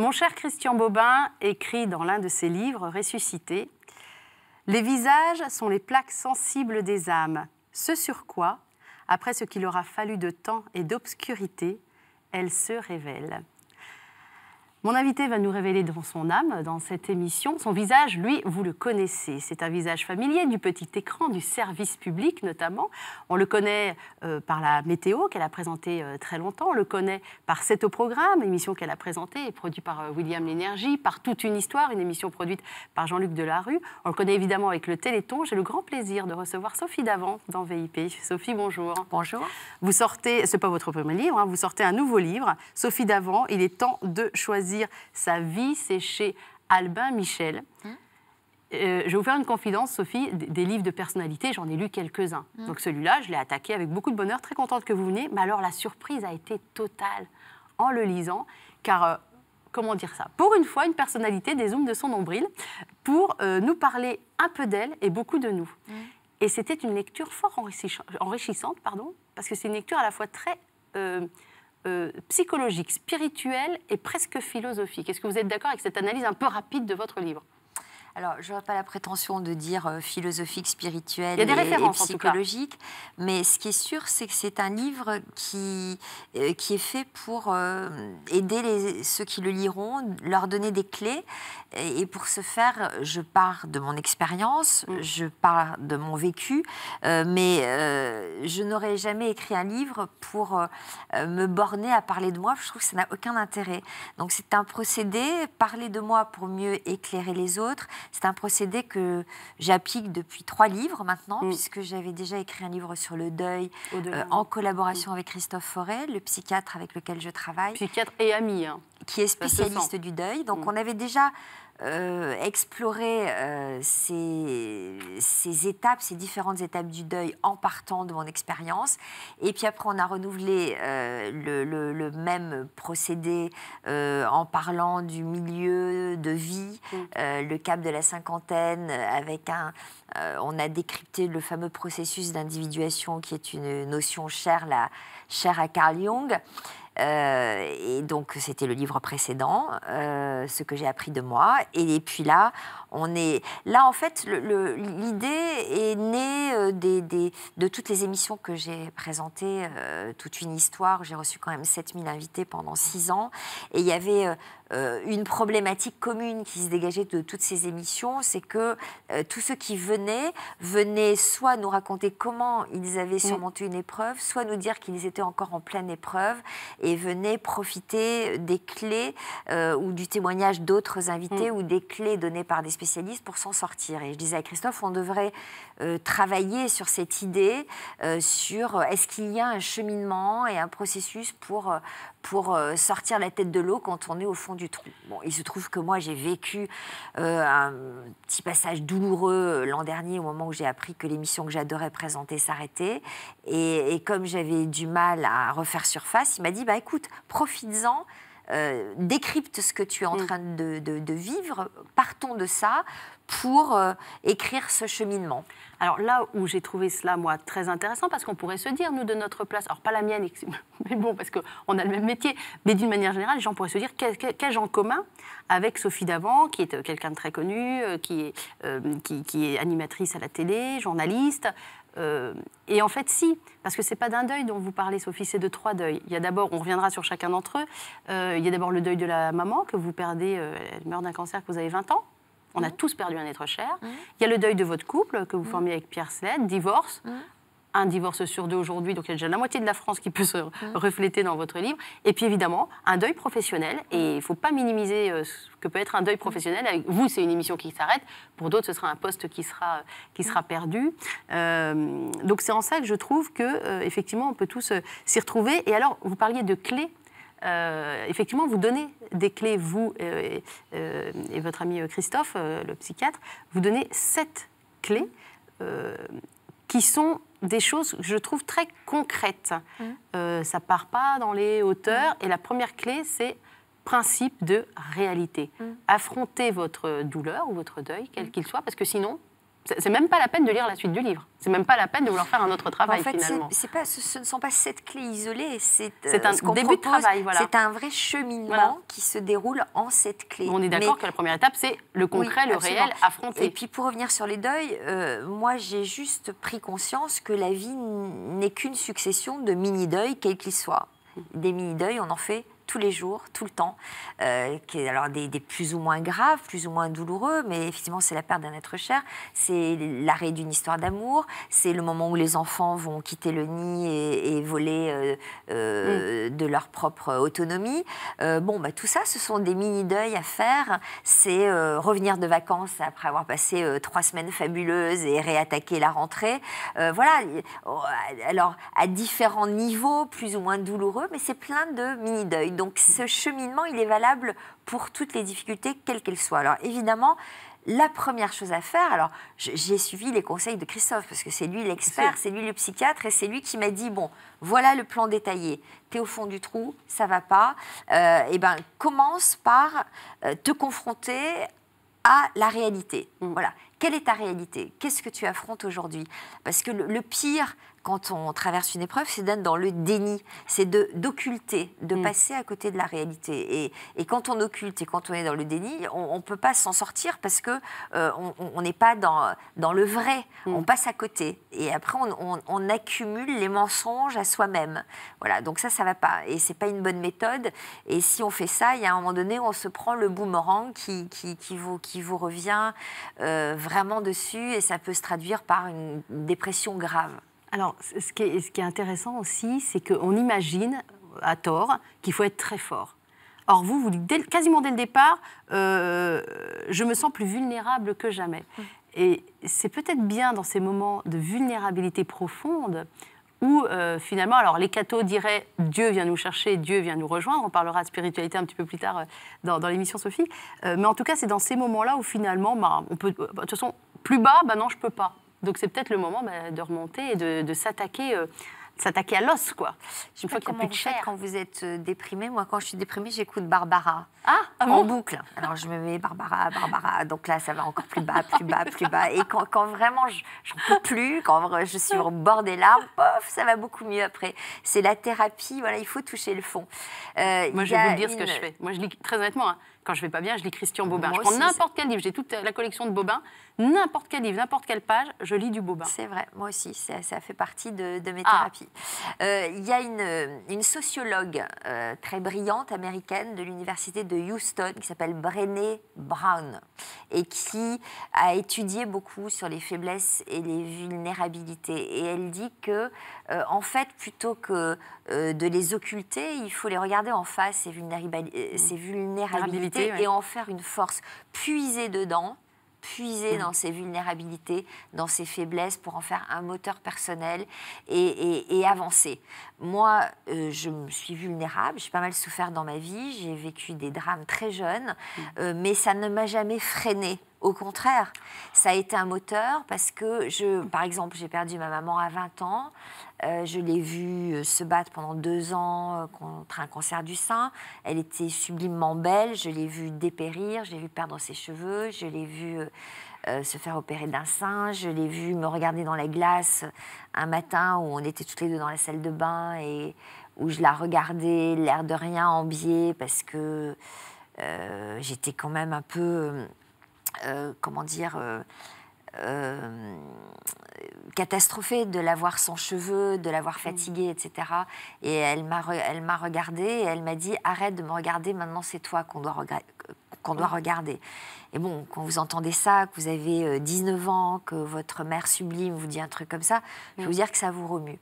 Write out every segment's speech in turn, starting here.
Mon cher Christian Bobin écrit dans l'un de ses livres, Ressuscité, Les visages sont les plaques sensibles des âmes, ce sur quoi, après ce qu'il aura fallu de temps et d'obscurité, elles se révèlent. Mon invité va nous révéler dans son âme, dans cette émission. Son visage, lui, vous le connaissez. C'est un visage familier du petit écran, du service public notamment. On le connaît euh, par la météo qu'elle a présentée euh, très longtemps. On le connaît par cet au programme, émission qu'elle a présentée et produite par euh, William L'Énergie, par Toute une histoire, une émission produite par Jean-Luc Delarue. On le connaît évidemment avec le Téléthon. J'ai le grand plaisir de recevoir Sophie Davant dans VIP. Sophie, bonjour. Bonjour. Vous sortez, c'est pas votre premier livre, hein, vous sortez un nouveau livre. Sophie Davant, il est temps de choisir choisir sa vie, c'est chez Albin Michel. Hein euh, je vais vous faire une confidence, Sophie, des livres de personnalité, j'en ai lu quelques-uns. Hein Donc celui-là, je l'ai attaqué avec beaucoup de bonheur, très contente que vous venez. Mais alors la surprise a été totale en le lisant, car euh, comment dire ça Pour une fois, une personnalité dézoome de son nombril pour euh, nous parler un peu d'elle et beaucoup de nous. Hein et c'était une lecture fort enrichissante, pardon, parce que c'est une lecture à la fois très euh, psychologique, spirituel et presque philosophique. Est-ce que vous êtes d'accord avec cette analyse un peu rapide de votre livre alors, je n'aurais pas la prétention de dire euh, philosophique, spirituel Il y a des et, psychologique, mais ce qui est sûr, c'est que c'est un livre qui, euh, qui est fait pour euh, aider les, ceux qui le liront, leur donner des clés. Et, pour ce faire, je pars de mon expérience, mm. je pars de mon vécu, mais je n'aurais jamais écrit un livre pour me borner à parler de moi. Je trouve que ça n'a aucun intérêt. Donc, c'est un procédé, parler de moi pour mieux éclairer les autres. C'est un procédé que j'applique depuis trois livres maintenant, mm. puisque j'avais déjà écrit un livre sur le deuil euh, en collaboration mm. avec Christophe Forêt, le psychiatre avec lequel je travaille. Psychiatre et ami. Hein. Qui est spécialiste du deuil. Donc mm. on avait déjà euh, explorer euh, ces, étapes, ces différentes étapes du deuil en partant de mon expérience. Et puis après, on a renouvelé euh, le, même procédé en parlant du milieu de vie, mm. le cap de la cinquantaine, avec un, on a décrypté le fameux processus d'individuation qui est une notion chère, la, chère à Carl Jung. Euh, et donc, c'était le livre précédent, euh, ce que j'ai appris de moi. Et, puis là, on est. Là, en fait, l'idée est née euh, de toutes les émissions que j'ai présentées, toute une histoire. J'ai reçu quand même 7000 invités pendant 6 ans. Et il y avait euh, une problématique commune qui se dégageait de toutes ces émissions, c'est que euh, tous ceux qui venaient venaient soit nous raconter comment ils avaient mm. surmonté une épreuve, soit nous dire qu'ils étaient encore en pleine épreuve et venaient profiter des clés euh, ou du témoignage d'autres invités mm. ou des clés données par des spécialistes pour s'en sortir. Et je disais à Christophe, on devrait travailler sur cette idée, sur est-ce qu'il y a un cheminement et un processus pour pour euh, sortir la tête de l'eau quand on est au fond du trou. il se trouve que moi, j'ai vécu euh, un petit passage douloureux euh, l'an dernier au moment où j'ai appris que l'émission que j'adorais présenter s'arrêtait. Et, comme j'avais du mal à refaire surface, il m'a dit, bah écoute, profites-en euh, décrypte ce que tu es en mm. train de, vivre, partons de ça pour euh, écrire ce cheminement. Alors là où j'ai trouvé cela, moi, très intéressant, parce qu'on pourrait se dire, nous, de notre place, alors pas la mienne, mais bon, parce qu'on a le même métier, mais d'une manière générale, les gens pourraient se dire, qu'ai-je en commun avec Sophie Davant, qui est euh, quelqu'un de très connu, qui est, qui est animatrice à la télé, journaliste, euh, et en fait, si, parce que c'est pas d'un deuil dont vous parlez, Sophie, c'est de trois deuils. Il y a d'abord, on reviendra sur chacun d'entre eux, euh, il y a d'abord le deuil de la maman que vous perdez, euh, elle meurt d'un cancer que vous avez 20 ans. On a mmh. tous perdu un être cher. Mmh. Il y a le deuil de votre couple que vous mmh. formez avec Pierre Sled, divorce, un divorce sur deux aujourd'hui, donc il y a déjà la moitié de la France qui peut se mmh. refléter dans votre livre. Et puis évidemment, un deuil professionnel, et mmh. il ne faut pas minimiser euh, ce que peut être un deuil professionnel. vous, c'est une émission qui s'arrête, pour d'autres, ce sera un poste qui sera, euh, qui sera mmh. perdu. Euh, donc c'est en ça que je trouve que, effectivement, on peut tous s'y retrouver. Et alors, vous parliez de clés effectivement, vous donnez des clés, vous et votre ami Christophe, le psychiatre, vous donnez sept clés qui sont des choses, que je trouve, très concrètes. Mmh. Euh, ça part pas dans les hauteurs. Mmh. Et la première clé, c'est principe de réalité. Mmh. Affrontez votre douleur ou votre deuil, quel qu'il soit, parce que sinon, c'est même pas la peine de lire la suite du livre. C'est même pas la peine de vouloir faire un autre travail en fait, pas, ce, ne sont pas sept clés isolées. C'est euh, un début de travail. C'est un vrai cheminement qui se déroule en sept clés. On est d'accord que la première étape, c'est le concret, le réel, affronter. Et puis pour revenir sur les deuils, euh, moi j'ai juste pris conscience que la vie n'est qu'une succession de mini deuils, quels qu'ils soient. Des mini deuils, on en fait tous les jours, tout le temps, euh, qui est alors des, plus ou moins graves, plus ou moins douloureux, mais effectivement c'est la perte d'un être cher, c'est l'arrêt d'une histoire d'amour, c'est le moment où les enfants vont quitter le nid et, voler euh, euh, mm. de leur propre autonomie. bon, bah, tout ça, ce sont des mini deuils à faire. C'est revenir de vacances après avoir passé trois semaines fabuleuses et réattaquer la rentrée. voilà. Oh, alors à différents niveaux, plus ou moins douloureux, mais c'est plein de mini deuils. Donc ce cheminement, il est valable pour toutes les difficultés, quelles qu'elles soient. Alors évidemment, la première chose à faire, alors j'ai suivi les conseils de Christophe, parce que c'est lui l'expert, c'est lui le psychiatre, et c'est lui qui m'a dit, bon, voilà le plan détaillé, es au fond du trou, ça va pas, et euh, eh ben commence par euh, te confronter à la réalité. Mmh. Voilà. Quelle est ta réalité Qu'est-ce que tu affrontes aujourd'hui Parce que le pire, quand on traverse une épreuve, c'est d'être dans le déni, c'est d'occulter, de, mm. passer à côté de la réalité. Et, quand on occulte et quand on est dans le déni, on ne peut pas s'en sortir parce que euh, on n'est pas dans, dans le vrai, mm. on passe à côté. Et après, on, accumule les mensonges à soi-même. Voilà, donc ça, ça va pas. Et c'est pas une bonne méthode. Et si on fait ça, il y a un moment donné où on se prend le boomerang qui, qui, vous, qui vous revient euh, vraiment dessus et ça peut se traduire par une dépression grave. Alors, ce qui est, intéressant aussi, c'est qu'on imagine, à tort, qu'il faut être très fort. Or, vous, vous dites quasiment dès le départ, euh, je me sens plus vulnérable que jamais. Mmh. Et c'est peut-être bien dans ces moments de vulnérabilité profonde où euh, finalement, alors les cathos diraient Dieu vient nous chercher, Dieu vient nous rejoindre. On parlera de spiritualité un petit peu plus tard euh, dans, l'émission Sophie. mais en tout cas, c'est dans ces moments-là où finalement, bah, on peut, bah, de toute façon, plus bas, bah non, je ne peux pas. Donc c'est peut-être le moment bah, de remonter et de, s'attaquer. Euh, s'attaquer à l'os, quoi. Je sais pas comment vous faites quand vous êtes euh, déprimé. Moi, quand je suis déprimée, j'écoute Barbara ah, à ah en boucle. Alors, je me mets Barbara, Barbara. Donc là, ça va encore plus bas, plus bas, plus bas. Et quand, vraiment, vraiment, n'en peux plus, quand je suis au bord des larmes, pof, ça va beaucoup mieux après. C'est la thérapie. Voilà, il faut toucher le fond. Euh, Moi, je vais vous dire ce que je fais. Moi, je lis très honnêtement. Hein. quand je vais pas bien, je lis Christian Bobin. je prends n'importe quel livre. J'ai toute la collection de Bobin n'importe quel livre, n'importe quelle page, je lis du Bobin. C'est vrai, moi aussi, ça, fait partie de, mes ah. thérapies. Euh, il y a une, euh, sociologue euh, très brillante américaine de l'université de Houston qui s'appelle Brené Brown et qui a étudié beaucoup sur les faiblesses et les vulnérabilités. Et elle dit que, en fait, plutôt que de les occulter, il faut les regarder en face, ces, mm. vulnérabilités, et en faire une force. puisée dedans puiser mm. dans ses vulnérabilités, dans ses faiblesses pour en faire un moteur personnel et, avancer. Moi, euh, je me suis vulnérable, j'ai pas mal souffert dans ma vie, j'ai vécu des drames très jeunes, mm. euh, mais ça ne m'a jamais freinée au contraire, ça a été un moteur parce que, je, par exemple, j'ai perdu ma maman à 20 ans. Euh, je l'ai vue euh, se battre pendant deux ans euh, contre un cancer du sein. Elle était sublimement belle. Je l'ai vue dépérir. Je l'ai vue perdre ses cheveux. Je l'ai vue se faire opérer d'un sein. Je l'ai vue me regarder dans la glace un matin où on était toutes les deux dans la salle de bain et où je la regardais, l'air de rien en biais parce que j'étais quand même un peu euh, comment dire, euh, euh, catastrophée de l'avoir sans cheveux, de l'avoir mm. fatiguée, etc. Et elle m'a, regardée et elle m'a dit arrête de me regarder, maintenant c'est toi qu'on doit, qu'on doit mm. regarder. Et bon, quand vous entendez ça, que vous avez 19 ans, que votre mère sublime vous dit un truc comme ça, je vais mm. vous dire que ça vous remue.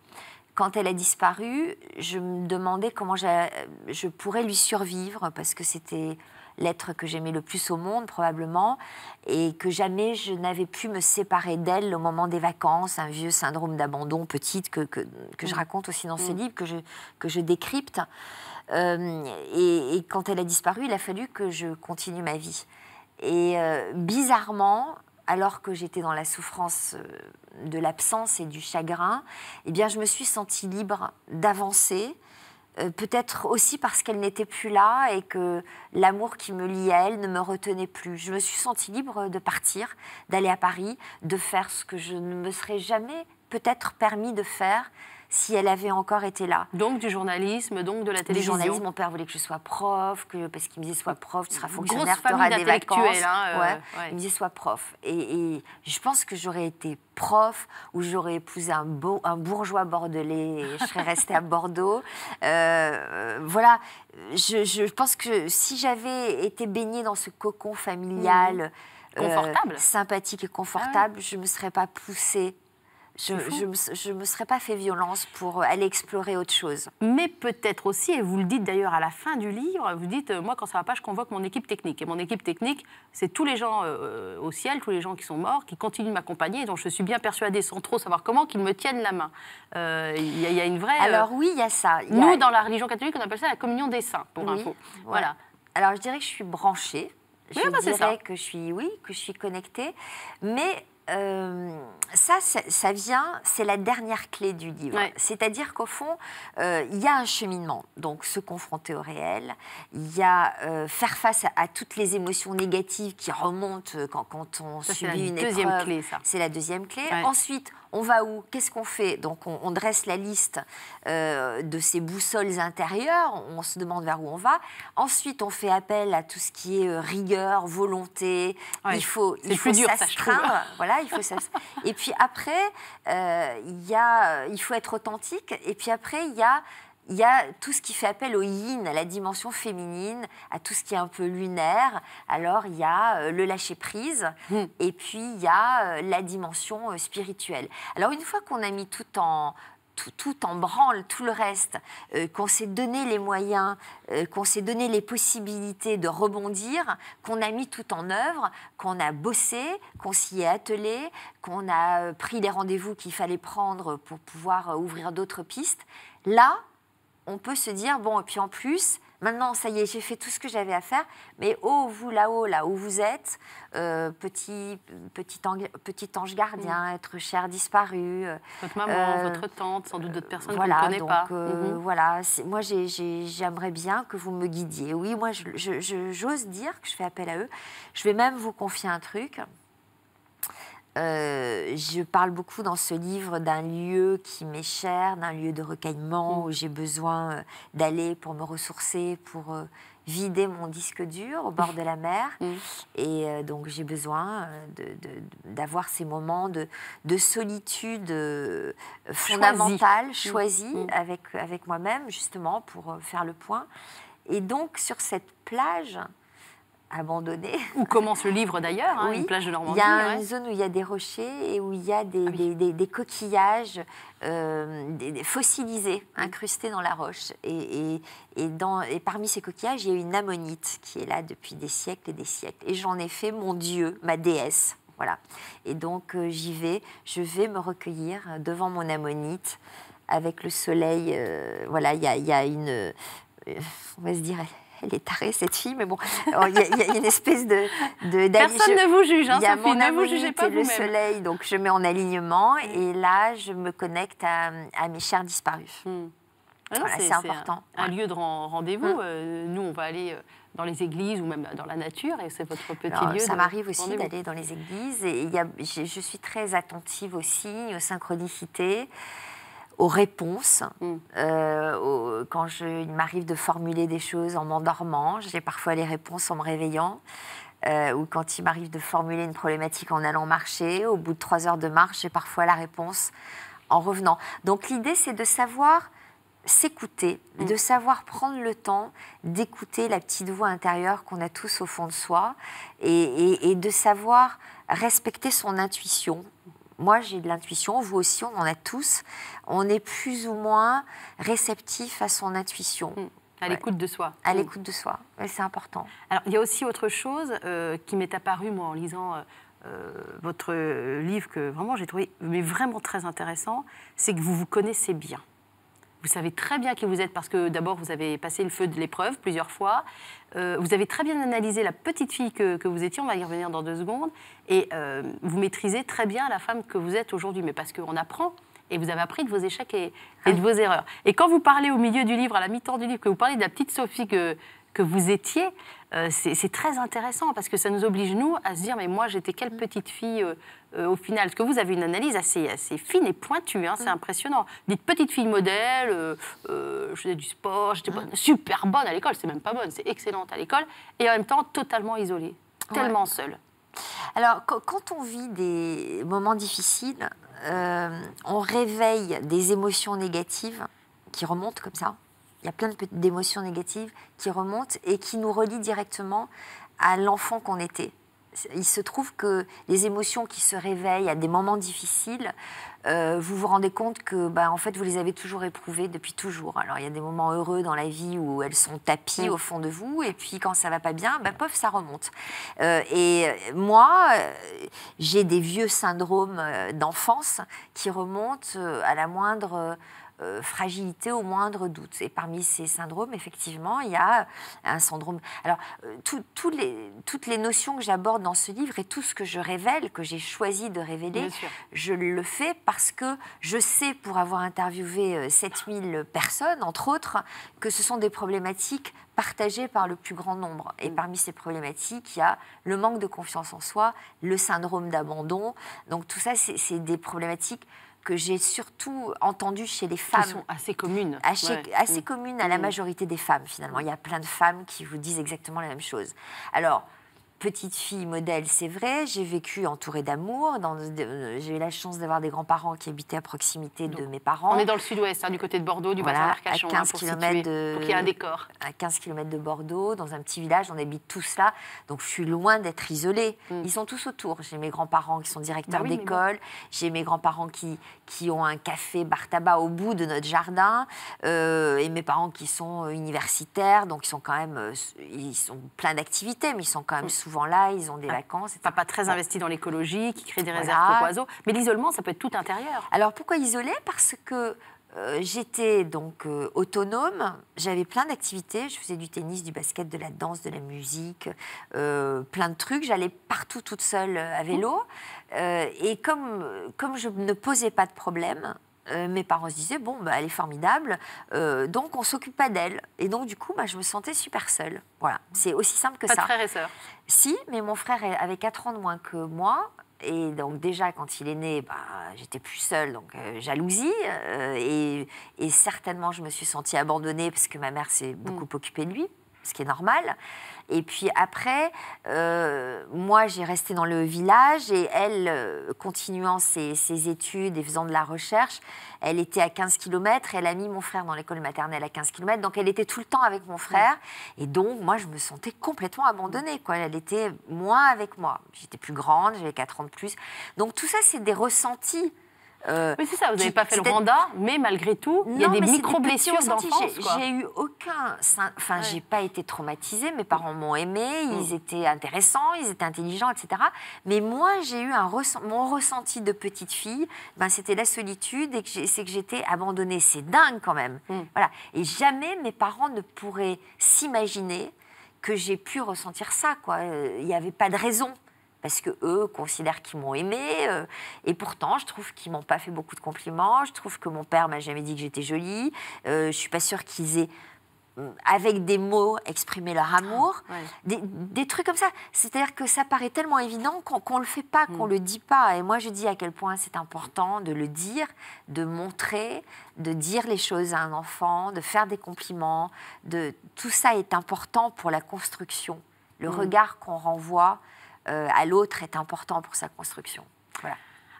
Quand elle a disparu, je me demandais comment je pourrais lui survivre parce que c'était l'être que j'aimais le plus au monde probablement, et que jamais je n'avais pu me séparer d'elle au moment des vacances, un vieux syndrome d'abandon petite que, je mm. raconte aussi dans ce mm. livre, que je, décrypte. Euh, et, quand elle a disparu, il a fallu que je continue ma vie. Et euh, bizarrement, alors que j'étais dans la souffrance euh, de l'absence et du chagrin, eh bien, je me suis sentie libre d'avancer euh, peut-être aussi parce qu'elle n'était plus là et que l'amour qui me liait à elle ne me retenait plus. Je me suis sentie libre de partir, d'aller à Paris, de faire ce que je ne me serais jamais peut-être permis de faire si elle avait encore été là. Donc du journalisme, donc de la télévision. mon père voulait que je sois prof, que, parce qu'il me disait sois prof, tu seras fonctionnaire, tu auras des vacances. Hein, euh, Il me disait sois prof. Et, je pense que j'aurais été prof ou j'aurais épousé un, beau, un bourgeois bordelais et je serais restée à Bordeaux. Euh, voilà, je, pense que si j'avais été baignée dans ce cocon familial, mmh. confortable. Euh, sympathique et ah confortable, je ne me serais pas poussée je ne me serais pas fait violence pour euh, aller explorer autre chose. Mais peut-être aussi, et vous le dites d'ailleurs à la fin du livre, vous dites, euh, moi quand ça va pas, je convoque mon équipe technique. Et mon équipe technique, c'est tous les gens euh, au ciel, tous les gens qui sont morts, qui continuent de m'accompagner, dont je suis bien persuadée, sans trop savoir comment, qu'ils me tiennent la main. Il y, a une vraie... Alors oui, il y a ça. nous, dans la religion catholique, on appelle ça la communion des saints, pour info. Voilà. Alors je dirais que je suis branchée. Ah je bah, dirais que je suis, oui, que je suis connectée. Mais euh, ça, ça, vient, c'est la dernière clé du livre. C'est-à-dire qu'au fond, euh, il y a un cheminement. Donc, se confronter au réel, il y a euh, faire face à, toutes les émotions négatives qui remontent quand, on subit une deuxième clé, ça. c'est la deuxième clé. Ensuite, on va où Qu'est-ce qu'on fait Donc, on, dresse la liste de ces boussoles intérieures. On, se demande vers où on va. Ensuite, on fait appel à tout ce qui est rigueur, volonté. Il faut, il faut s'astreindre. Voilà il faut ça. Et puis après, euh, il, y a, euh, il faut être authentique. Et puis après, il y a il y a tout ce qui fait appel au yin, à la dimension féminine, à tout ce qui est un peu lunaire. Alors, il y a euh, le lâcher-prise hmm. et puis il y a la dimension spirituelle. Alors, une fois qu'on a mis tout en, tout, en branle, tout le reste, euh, qu'on s'est donné les moyens, euh, qu'on s'est donné les possibilités de rebondir, qu'on a mis tout en œuvre, qu'on a bossé, qu'on s'y est attelé, qu'on a euh, pris les rendez-vous qu'il fallait prendre pour pouvoir ouvrir d'autres pistes. Là, on peut se dire, bon, et puis en plus, Maintenant, ça y est, j'ai fait tout ce que j'avais à faire. Mais oh, vous là-haut, là où vous êtes, euh, petit, petit, ange, petit ange gardien, mm. être cher disparu. Euh, votre maman, euh, votre tante, sans doute d'autres personnes que vous ne connaissez pas. Mm-hmm. Voilà, moi j'aimerais bien que vous me guidiez. Oui, moi j'ose dire que je fais appel à eux. Je vais même vous confier un truc. Euh, je parle beaucoup dans ce livre d'un lieu qui m'est cher, d'un lieu de recueillement mm. où j'ai besoin euh, d'aller pour me ressourcer, pour euh, vider mon disque dur au bord mm. de la mer. Mm. Et donc j'ai besoin d'avoir ces moments de, solitude fondamentale, choisie, avec, avec moi-même, justement, pour faire le point. Et donc sur cette plage, abandonné Où commence le livre d'ailleurs, hein, une plage de Normandie. Il y a une zone où il y a des rochers et où il y a des, ah des, coquillages euh, fossilisés, incrustés dans la roche. Et, et, dans, et, parmi ces coquillages, il y a une ammonite qui est là depuis des siècles et des siècles. Et j'en ai fait mon dieu, ma déesse. Voilà. Et donc euh, j'y vais, je vais me recueillir devant mon ammonite avec le soleil. Euh, voilà, il y a, y a une on va se dire, elle est tarée cette fille, mais bon, il y, a une espèce de. de Personne ne vous juge, hein, y a ne vous jugez pas. le soleil, donc je mets en alignement mm. et là, je me connecte à, mes chers disparus. Mm. Ah c'est important. Un, lieu de rendez-vous. Mm. Euh, nous, on va aller euh, dans les églises ou même dans la nature et c'est votre petit lieu. Ça m'arrive aussi d'aller dans les églises et je, suis très attentive aussi aux synchronicités aux réponses. Mm. Euh, quand il m'arrive de formuler des choses en m'endormant, j'ai parfois les réponses en me réveillant. Euh, ou quand il m'arrive de formuler une problématique en allant marcher, au bout de trois heures de marche, j'ai parfois la réponse en revenant. Donc l'idée, c'est de savoir s'écouter, mm. de savoir prendre le temps d'écouter la petite voix intérieure qu'on a tous au fond de soi et de savoir respecter son intuition moi j'ai de l'intuition, vous aussi, on en a tous. On est plus ou moins réceptif à son intuition. Mmh. À l'écoute de soi. À mmh. l'écoute de soi, c'est important. Alors, il y a aussi autre chose euh, qui m'est apparue, moi, en lisant euh, euh, votre livre, que vraiment j'ai trouvé mais vraiment très intéressant, c'est que vous vous connaissez bien. Vous savez très bien qui vous êtes parce que d'abord vous avez passé le feu de l'épreuve plusieurs fois. Euh, vous avez très bien analysé la petite fille que, vous étiez, on va y revenir dans deux secondes. Et euh, vous maîtrisez très bien la femme que vous êtes aujourd'hui, mais parce qu'on apprend. Et vous avez appris de vos échecs et, de ah. vos erreurs. Et quand vous parlez au milieu du livre, à la mi-temps du livre, que vous parlez de la petite Sophie que vous étiez, euh, c'est très intéressant parce que ça nous oblige, nous, à se dire, mais moi, j'étais quelle mm. petite fille euh, euh, au final Parce que vous avez une analyse assez, fine et pointue, hein, c'est mm. impressionnant. Dites petite fille modèle, je faisais du sport, j'étais mm. super bonne à l'école, c'est même pas bonne, c'est excellente à l'école, et en même temps totalement isolée, tellement seule. Alors, quand on vit des moments difficiles, on réveille des émotions négatives qui remontent comme ça il y a plein d'émotions négatives qui remontent et qui nous relient directement à l'enfant qu'on était. Il se trouve que les émotions qui se réveillent à des moments difficiles, euh, vous vous rendez compte que, bah, en fait, vous les avez toujours éprouvées depuis toujours. Alors, il y a des moments heureux dans la vie où elles sont tapies au fond de vous, et puis quand ça va pas bien, bah, ça remonte. Euh, et euh, moi, j'ai des vieux syndromes d'enfance qui remontent à la moindre euh, fragilité au moindre doute. Et parmi ces syndromes, effectivement, il y a un syndrome. Alors, euh, les, toutes les notions que j'aborde dans ce livre et tout ce que je révèle, que j'ai choisi de révéler, je le fais parce que je sais, pour avoir interviewé 7000 euh, personnes, entre autres, que ce sont des problématiques partagées par le plus grand nombre. Et mm. parmi ces problématiques, il y a le manque de confiance en soi, le syndrome d'abandon. Donc tout ça, c'est des problématiques que j'ai surtout entendu chez les femmes. sont assez communes. Assez, mmh. communes à la mmh. majorité des femmes, finalement. Il y a plein de femmes qui vous disent exactement la même chose. Alors, petite fille modèle, c'est vrai. J'ai vécu entourée d'amour. J'ai eu la chance d'avoir des grands-parents qui habitaient à proximité de mes parents. On est dans le sud-ouest, hein, du côté de Bordeaux, du bassin d'Arcachon. À 15 hein, km de. y un décor. À 15 km de Bordeaux, dans un petit village, on habite tous là. Donc je suis loin d'être isolée. Mm. Ils sont tous autour. J'ai mes grands-parents qui sont directeurs bah d'école. J'ai mes grands-parents qui, qui ont un café bar-tabac au bout de notre jardin. Euh, et mes parents qui sont euh, universitaires. Donc ils sont quand même. Euh, ils sont plein d'activités, mais ils sont quand même mm. souvent souvent là, ils ont des ah. vacances. Pas très investi dans l'écologie, qui crée des réserves pour oiseaux. Mais l'isolement, ça peut être tout intérieur. Alors pourquoi isoler Parce que euh, j'étais donc euh, autonome, j'avais plein d'activités, je faisais du tennis, du basket, de la danse, de la musique, euh, plein de trucs, j'allais partout toute seule à vélo. et comme, comme je ne posais pas de problème, euh, mes parents se disaient, bon, bah, elle est formidable, euh, donc on s'occupe pas d'elle. Et donc, du coup, bah, je me sentais super seule. Voilà, c'est aussi simple que ça. Pas et sœurs Si, mais mon frère avait 4 ans de moins que moi. Et donc déjà, quand il est né, bah, j'étais plus seule, donc euh, jalousie. Et, certainement, je me suis sentie abandonnée parce que ma mère s'est mm. beaucoup occupée de lui, ce qui est normal. Et puis après, euh, moi, j'ai resté dans le village et elle, euh, continuant ses, études et faisant de la recherche, elle était à 15 km. Elle a mis mon frère dans l'école maternelle à 15 km. Donc, elle était tout le temps avec mon frère. Et donc, moi, je me sentais complètement abandonnée. Quoi. Elle était moins avec moi. J'étais plus grande, j'avais 4 ans de plus. Donc, tout ça, c'est des ressentis mais euh, c'est ça, vous n'avez pas fait le Rwanda, mais malgré tout, il y a des micro-blessures d'enfance. J'ai eu aucun. Enfin, je j'ai pas été traumatisée, mes parents m'ont aimé, mm. ils étaient intéressants, ils étaient intelligents, etc. Mais moi, j'ai eu un mon ressenti de petite fille, ben, c'était la solitude et c'est que j'étais abandonnée. C'est dingue quand même. Mm. Voilà. Et jamais mes parents ne pourraient s'imaginer que j'ai pu ressentir ça. Quoi. Euh, il n'y avait pas de raison parce que eux considèrent qu'ils m'ont aimé. Euh, et pourtant, je trouve qu'ils m'ont pas fait beaucoup de compliments. Je trouve que mon père m'a jamais dit que j'étais jolie. je euh, je suis pas sûre qu'ils aient mm, avec des mots, exprimé leur amour, ah, des, trucs comme ça. C'est-à-dire que ça paraît tellement évident qu'on ne le fait pas, qu'on ne mm. le dit pas. Et moi, je dis à quel point c'est important de le dire, de montrer, de dire les choses à un enfant, de faire des compliments. De... Tout ça est important pour la construction. Le mm. regard qu'on renvoie, euh, à l'autre est important pour sa construction.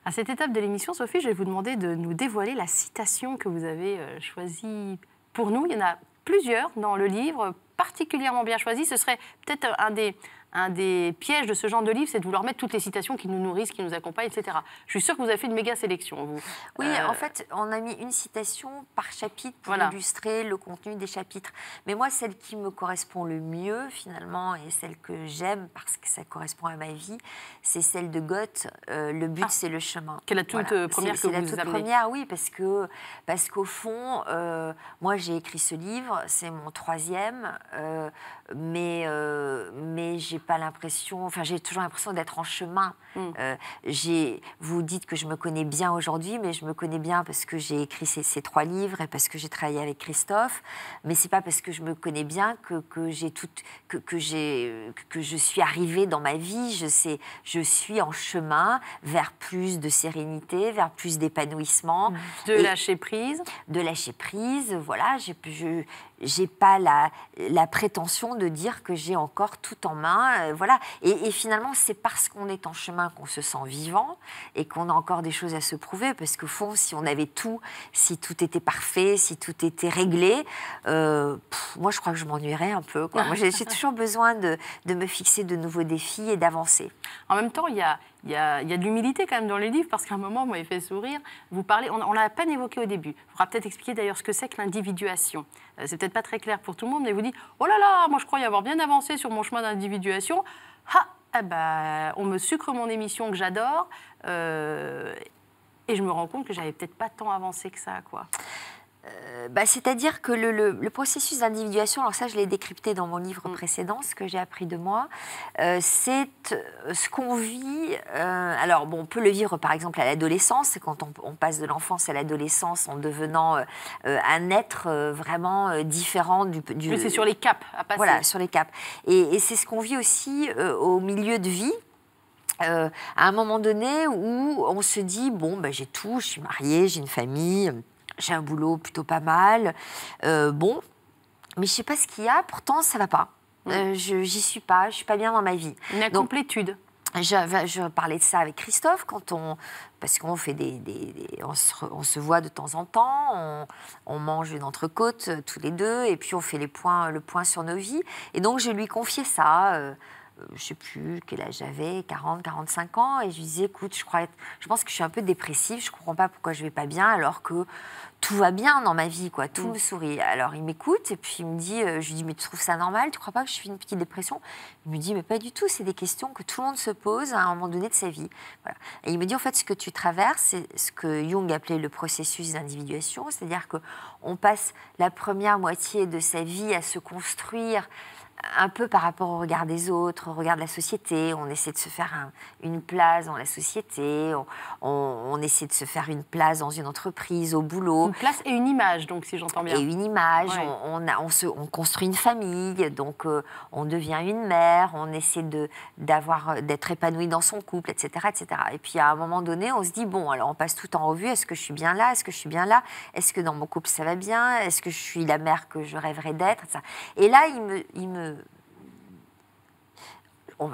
À cette étape de l'émission, Sophie, je vais vous demander de nous dévoiler la citation que vous avez euh, choisie pour nous. Il y en a plusieurs dans le livre, particulièrement bien choisie. Ce serait peut-être un des, un des pièges de ce genre de livre, c'est de vouloir mettre toutes les citations qui nous nourrissent, qui nous accompagnent, etc. Je suis sûre que vous avez fait une méga sélection, Oui, euh, en fait, on a mis une citation par chapitre pour illustrer le contenu des chapitres. Mais moi, celle qui me correspond le mieux, finalement, et celle que j'aime parce que ça correspond à ma vie, c'est celle de Goethe, euh, Le but, ah. c'est le chemin. Quelle est la toute euh, première que vous la toute première, oui, parce que parce qu'au fond, moi, j'ai écrit ce livre, c'est mon troisième, mais, mais j'ai j'ai pas l'impression, enfin j'ai toujours l'impression d'être en chemin. Mm. Euh, j'ai, vous dites que je me connais bien aujourd'hui, mais je me connais bien parce que j'ai écrit ces, trois livres et parce que j'ai travaillé avec Christophe. Mais c'est pas parce que je me connais bien que, que j'ai tout, que, que j'ai, que je suis arrivée dans ma vie. Je sais, je suis en chemin vers plus de sérénité, vers plus d'épanouissement, de lâcher prise, de lâcher prise. Voilà, j'ai, j'ai pas la, la, prétention de dire que j'ai encore tout en main. Euh, voilà. Et, finalement, c'est parce qu'on est en chemin qu'on se sent vivant et qu'on a encore des choses à se prouver. Parce qu'au fond, si on avait tout, si tout était parfait, si tout était réglé, euh, moi, je crois que je m'ennuierais un peu. j'ai toujours besoin de, de, me fixer de nouveaux défis et d'avancer. En même temps, il y a, il y, a, il y a, de l'humilité quand même dans les livres, parce qu'à un moment, vous m'avez fait sourire. Vous parlez, on, l'a à peine évoqué au début. Il faudra peut-être expliquer d'ailleurs ce que c'est que l'individuation. Euh, c'est peut-être pas très clair pour tout le monde, mais vous dites Oh là là, moi je croyais avoir bien avancé sur mon chemin d'individuation. Ah, eh ben, on me sucre mon émission que j'adore. Euh, et je me rends compte que j'avais peut-être pas tant avancé que ça, quoi. Euh, bah, c'est-à-dire que le, processus d'individuation, alors ça je l'ai décrypté dans mon livre mm. précédent, ce que j'ai appris de moi, euh, c'est euh, ce qu'on vit. alors bon, on peut le vivre par exemple à l'adolescence, quand on, passe de l'enfance à l'adolescence en devenant un être vraiment différent du. du Mais c'est sur les caps à passer. Voilà, sur les caps. Et, c'est ce qu'on vit aussi au milieu de vie. à un moment donné où on se dit, bon, bah, j'ai tout, je suis mariée, j'ai une famille, j'ai un boulot plutôt pas mal. Euh, bon, mais je sais pas ce qu'il y a, pourtant ça va pas. Mm. Euh, J'y suis pas, je suis pas bien dans ma vie. Une incomplétude. Je, parlais de ça avec Christophe quand on, parce qu'on fait des, on, se, voit de temps en temps, on, mange une entrecôte euh, tous les deux et puis on fait les points, le point sur nos vies. Et donc je lui confiais ça. Euh, je ne sais plus quel âge j'avais, 40, 45 ans, et je lui disais, écoute, je, crois être, je pense que je suis un peu dépressive, je ne comprends pas pourquoi je ne vais pas bien, alors que tout va bien dans ma vie, quoi, tout mm. me sourit. Alors il m'écoute, et puis il me dit, euh, je lui dis, mais tu trouves ça normal, tu ne crois pas que je suis une petite dépression Il me dit, mais pas du tout, c'est des questions que tout le monde se pose à un moment donné de sa vie. Et il me dit, en fait, ce que tu traverses, c'est ce que Jung appelait le processus d'individuation, c'est-à-dire qu'on passe la première moitié de sa vie à se construire, un peu par rapport au regard des autres, au regard de la société. On essaie de se faire une place dans la société, on, essaie de se faire une place dans une entreprise, au boulot. Une place et une image, donc, si j'entends bien. Et une image, on, se, on, construit une famille, donc euh, on devient une mère, on essaie d'être épanoui dans son couple, etc., etc. Et puis à un moment donné, on se dit, bon, alors on passe tout en revue, est-ce que je suis bien là, est-ce que je suis bien là, est-ce que dans mon couple ça va bien, est-ce que je suis la mère que je rêverais d'être, et là, il me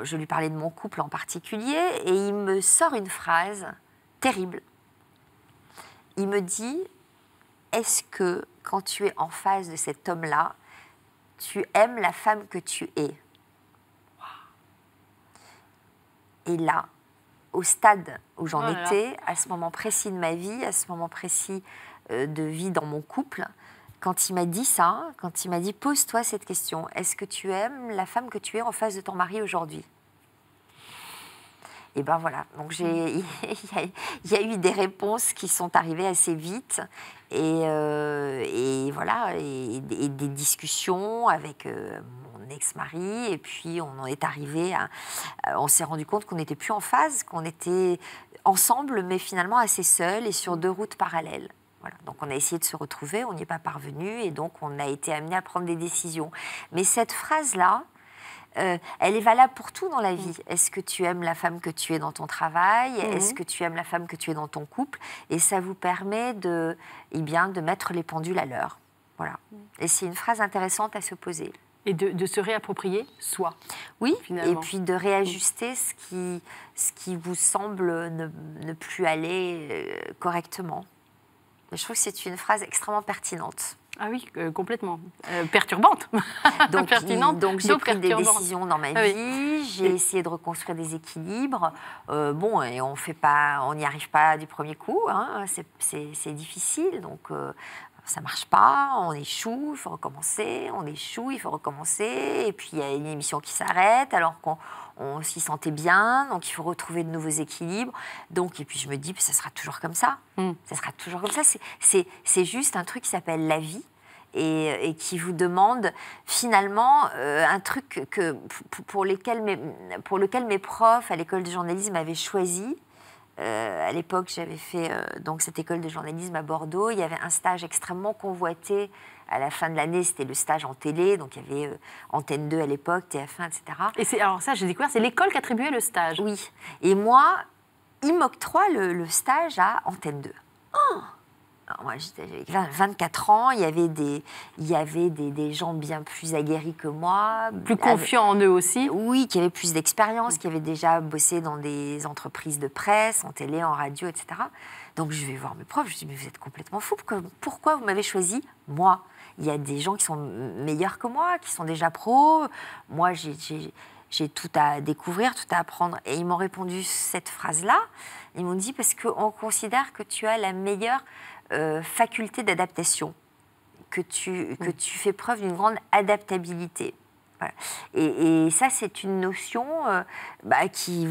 je lui parlais de mon couple en particulier, et il me sort une phrase terrible. Il me dit, est-ce que quand tu es en face de cet homme-là, tu aimes la femme que tu es Et là, au stade où j'en oh étais, à ce moment précis de ma vie, à ce moment précis euh, de vie dans mon couple, quand il m'a dit ça, quand il m'a dit pose-toi cette question, est-ce que tu aimes la femme que tu es en face de ton mari aujourd'hui et ben voilà, donc j'ai, mm. il y, a eu des réponses qui sont arrivées assez vite et, euh, voilà, et, des discussions avec euh, mon ex-mari et puis on en est arrivé, à, euh, on s'est rendu compte qu'on n'était plus en phase, qu'on était ensemble mais finalement assez seul, et sur mm. deux routes parallèles. Donc on a essayé de se retrouver, on n'y est pas parvenu et donc on a été amené à prendre des décisions. Mais cette phrase-là, euh, elle est valable pour tout dans la vie. Mm. Est-ce que tu aimes la femme que tu es dans ton travail mm-hmm. Est-ce que tu aimes la femme que tu es dans ton couple Et ça vous permet de, eh de mettre les pendules à l'heure. Voilà. Mm. Et c'est une phrase intéressante à se poser. Et de, se réapproprier soi. Oui, et puis de réajuster mm. ce qui, vous semble ne plus aller euh, correctement je trouve que c'est une phrase extrêmement pertinente. Ah oui, euh, complètement. Euh, perturbante. Donc, pertinente, donc j'ai pris des décisions dans ma ah vie, j'ai essayé de reconstruire des équilibres. Euh, bon, et on fait pas, on n'y arrive pas du premier coup, hein. c'est difficile. Donc ça marche pas, on échoue, il faut recommencer, on échoue, il faut recommencer, et puis il y a une émission qui s'arrête alors qu'on s'y sentait bien, donc il faut retrouver de nouveaux équilibres. Donc, et puis je me dis, ça sera toujours comme ça, mm. ça sera toujours comme ça. C'est juste un truc qui s'appelle la vie. Et, qui vous demande finalement euh, un truc que, pour, pour lequel mes profs à l'école de journalisme avaient choisi euh, à l'époque, j'avais fait euh, donc cette école de journalisme à Bordeaux. Il y avait un stage extrêmement convoité à la fin de l'année. C'était le stage en télé, donc il y avait euh, Antenne 2 à l'époque, TF1, etc. Et c'est alors ça, j'ai découvert, c'est l'école qui attribuait le stage. Oui. Et moi, il m'octroie le, stage à Antenne 2. Oh moi, j'avais 24 ans, il y avait, des, il y avait des, des, gens bien plus aguerris que moi. Plus confiants en eux aussi Oui, qui avaient plus d'expérience, qui avaient déjà bossé dans des entreprises de presse, en télé, en radio, etc. Donc je vais voir mes profs, je dis mais vous êtes complètement fous, pourquoi vous m'avez choisi moi Il y a des gens qui sont meilleurs que moi, qui sont déjà pros, moi j'ai tout à découvrir, tout à apprendre. Et ils m'ont répondu cette phrase-là, ils m'ont dit parce qu'on considère que tu as la meilleure euh, faculté d'adaptation, que tu, que mm. tu fais preuve d'une grande adaptabilité. Et, ça, c'est une notion euh, bah, qui,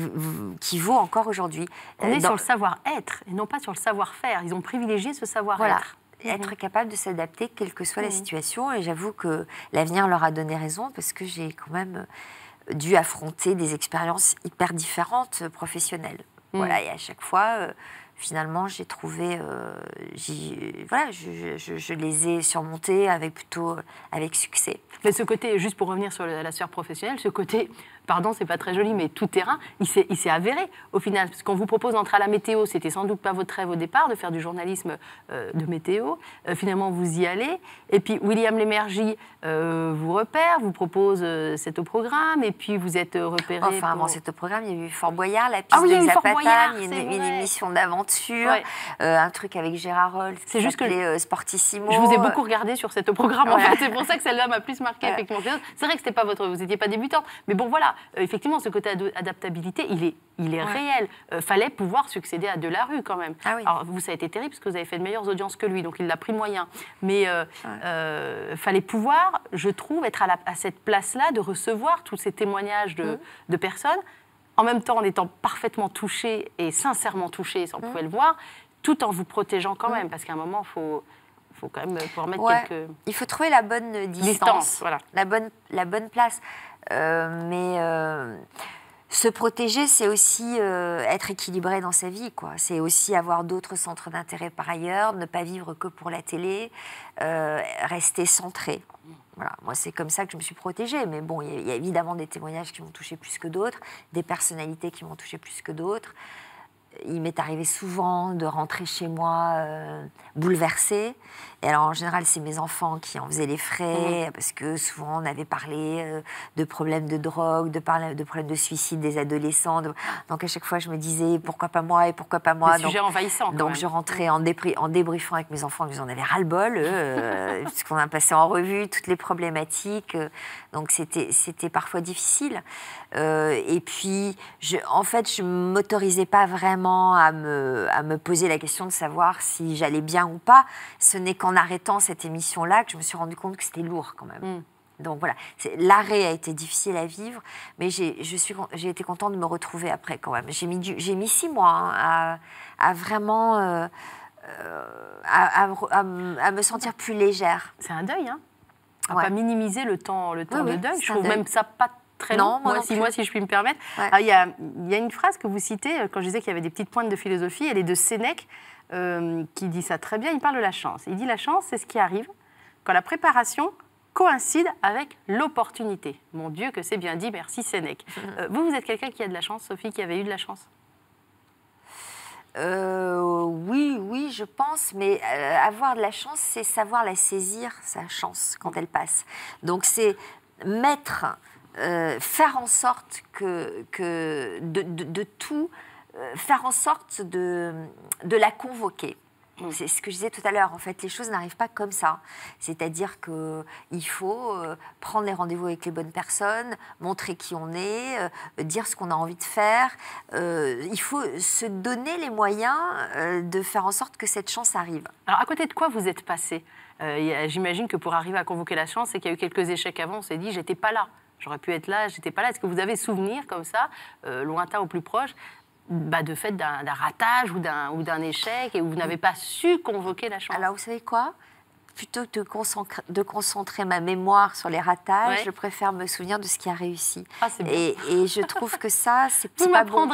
qui vaut encore aujourd'hui. On est euh, dans... sur le savoir-être et non pas sur le savoir-faire. Ils ont privilégié ce savoir-être. Mm-hmm. Être capable de s'adapter, quelle que soit la mm. situation. Et j'avoue que l'avenir leur a donné raison parce que j'ai quand même dû affronter des expériences hyper différentes professionnelles. Mm. Voilà, et à chaque fois, finalement, j'ai trouvé, euh, voilà, je, je, les ai surmontés avec plutôt euh, avec succès. Mais ce côté, juste pour revenir sur la sphère professionnelle, ce côté pardon, c'est pas très joli, mais tout terrain, il s'est avéré au final. Parce qu'on vous propose d'entrer à la météo, c'était sans doute pas votre rêve au départ de faire du journalisme euh, de météo. Euh, finalement, vous y allez. Et puis William Lémergie euh, vous repère, vous propose cet au programme, et puis vous êtes repéré. Enfin, avant cet au programme, il y a eu Fort Boyard, la ah piste de il y a une, une émission d'aventure, un truc avec Gérard c'est juste que les Sportissimo. Je vous ai beaucoup regardé sur cet programme, en fait. C'est pour ça que celle-là m'a plus marqué, effectivement. C'est vrai que c'était pas votre, vous n'étiez pas débutante, mais bon voilà. Euh, effectivement, ce côté adaptabilité, il est, il est réel. Euh, fallait pouvoir succéder à Delarue quand même. Ah Alors, vous, ça a été terrible parce que vous avez fait de meilleures audiences que lui, donc il l'a pris moyen. Mais euh, euh fallait pouvoir, je trouve, être à, cette place-là, de recevoir tous ces témoignages mm. de, personnes, en même temps en étant parfaitement touché et sincèrement touché, si on mm. pouvait le voir, tout en vous protégeant quand mm. même, parce qu'à un moment, il faut quand même pouvoir mettre quelques... Il faut trouver la bonne distance, la, bonne, la bonne place. Euh, mais euh, se protéger, c'est aussi euh, être équilibré dans sa vie, quoi. C'est aussi avoir d'autres centres d'intérêt par ailleurs, ne pas vivre que pour la télé, rester centré. moi c'est comme ça que je me suis protégée. Mais bon, il y, y, a évidemment des témoignages qui m'ont touché plus que d'autres, des personnalités qui m'ont touché plus que d'autres il m'est arrivé souvent de rentrer chez moi euh, bouleversée. Et alors en général, c'est mes enfants qui en faisaient les frais, mmh. parce que souvent on avait parlé euh, de problèmes de drogue, de, de problèmes de suicide des adolescents. Donc à chaque fois, je me disais pourquoi pas moi et pourquoi pas moi. donc, envahissant. donc je rentrais en, en, débriefant avec mes enfants, ils en avaient ras-le-bol, euh, puisqu'on a passé en revue toutes les problématiques. donc c'était parfois difficile. et puis, je, en fait, je m'autorisais pas vraiment à me, à me poser la question de savoir si j'allais bien ou pas. Ce n'est qu'en arrêtant cette émission-là que je me suis rendu compte que c'était lourd quand même. Hmm. Donc voilà, l'arrêt a été difficile à vivre, mais j'ai été contente de me retrouver après quand même. J'ai mis, mis six mois hein, à, vraiment euh, euh, à, me sentir plus légère. C'est un deuil, hein à pas minimiser le temps, le temps de deuil. Je trouve même ça pas non, moi, si, si je puis me permettre. Ah, il y, a, une phrase que vous citez, euh, quand je disais qu'il y avait des petites pointes de philosophie, elle est de Sénèque, euh, qui dit ça très bien, il parle de la chance. Il dit la chance, c'est ce qui arrive quand la préparation coïncide avec l'opportunité. Mon Dieu, que c'est bien dit, merci Sénèque. Euh, vous, vous êtes quelqu'un qui a de la chance, Sophie, qui avait eu de la chance oui, oui, je pense, mais avoir de la chance, c'est savoir la saisir, sa chance, quand elle passe. Donc c'est mettre euh, faire en sorte que, que de, tout, euh, faire en sorte de, de la convoquer. C'est ce que je disais tout à l'heure. En fait, les choses n'arrivent pas comme ça. C'est-à-dire que il faut euh, prendre les rendez-vous avec les bonnes personnes, montrer qui on est, dire ce qu'on a envie de faire. il faut se donner les moyens de faire en sorte que cette chance arrive. Alors, à côté de quoi vous êtes passé J'imagine que pour arriver à convoquer la chance, c'est qu'il y a eu quelques échecs avant. On s'est dit, j'étais pas là. J'aurais pu être là, j'étais pas là. Est-ce que vous avez souvenir comme ça, euh, lointain ou plus proche, bah, de fait d'un ratage ou d'un échec et où vous n'avez pas su convoquer la chance Alors vous savez quoi plutôt que de concentrer, de concentrer ma mémoire sur les ratages, je préfère me souvenir de ce qui a réussi. Ah, et, je trouve que ça, c'est pas bon.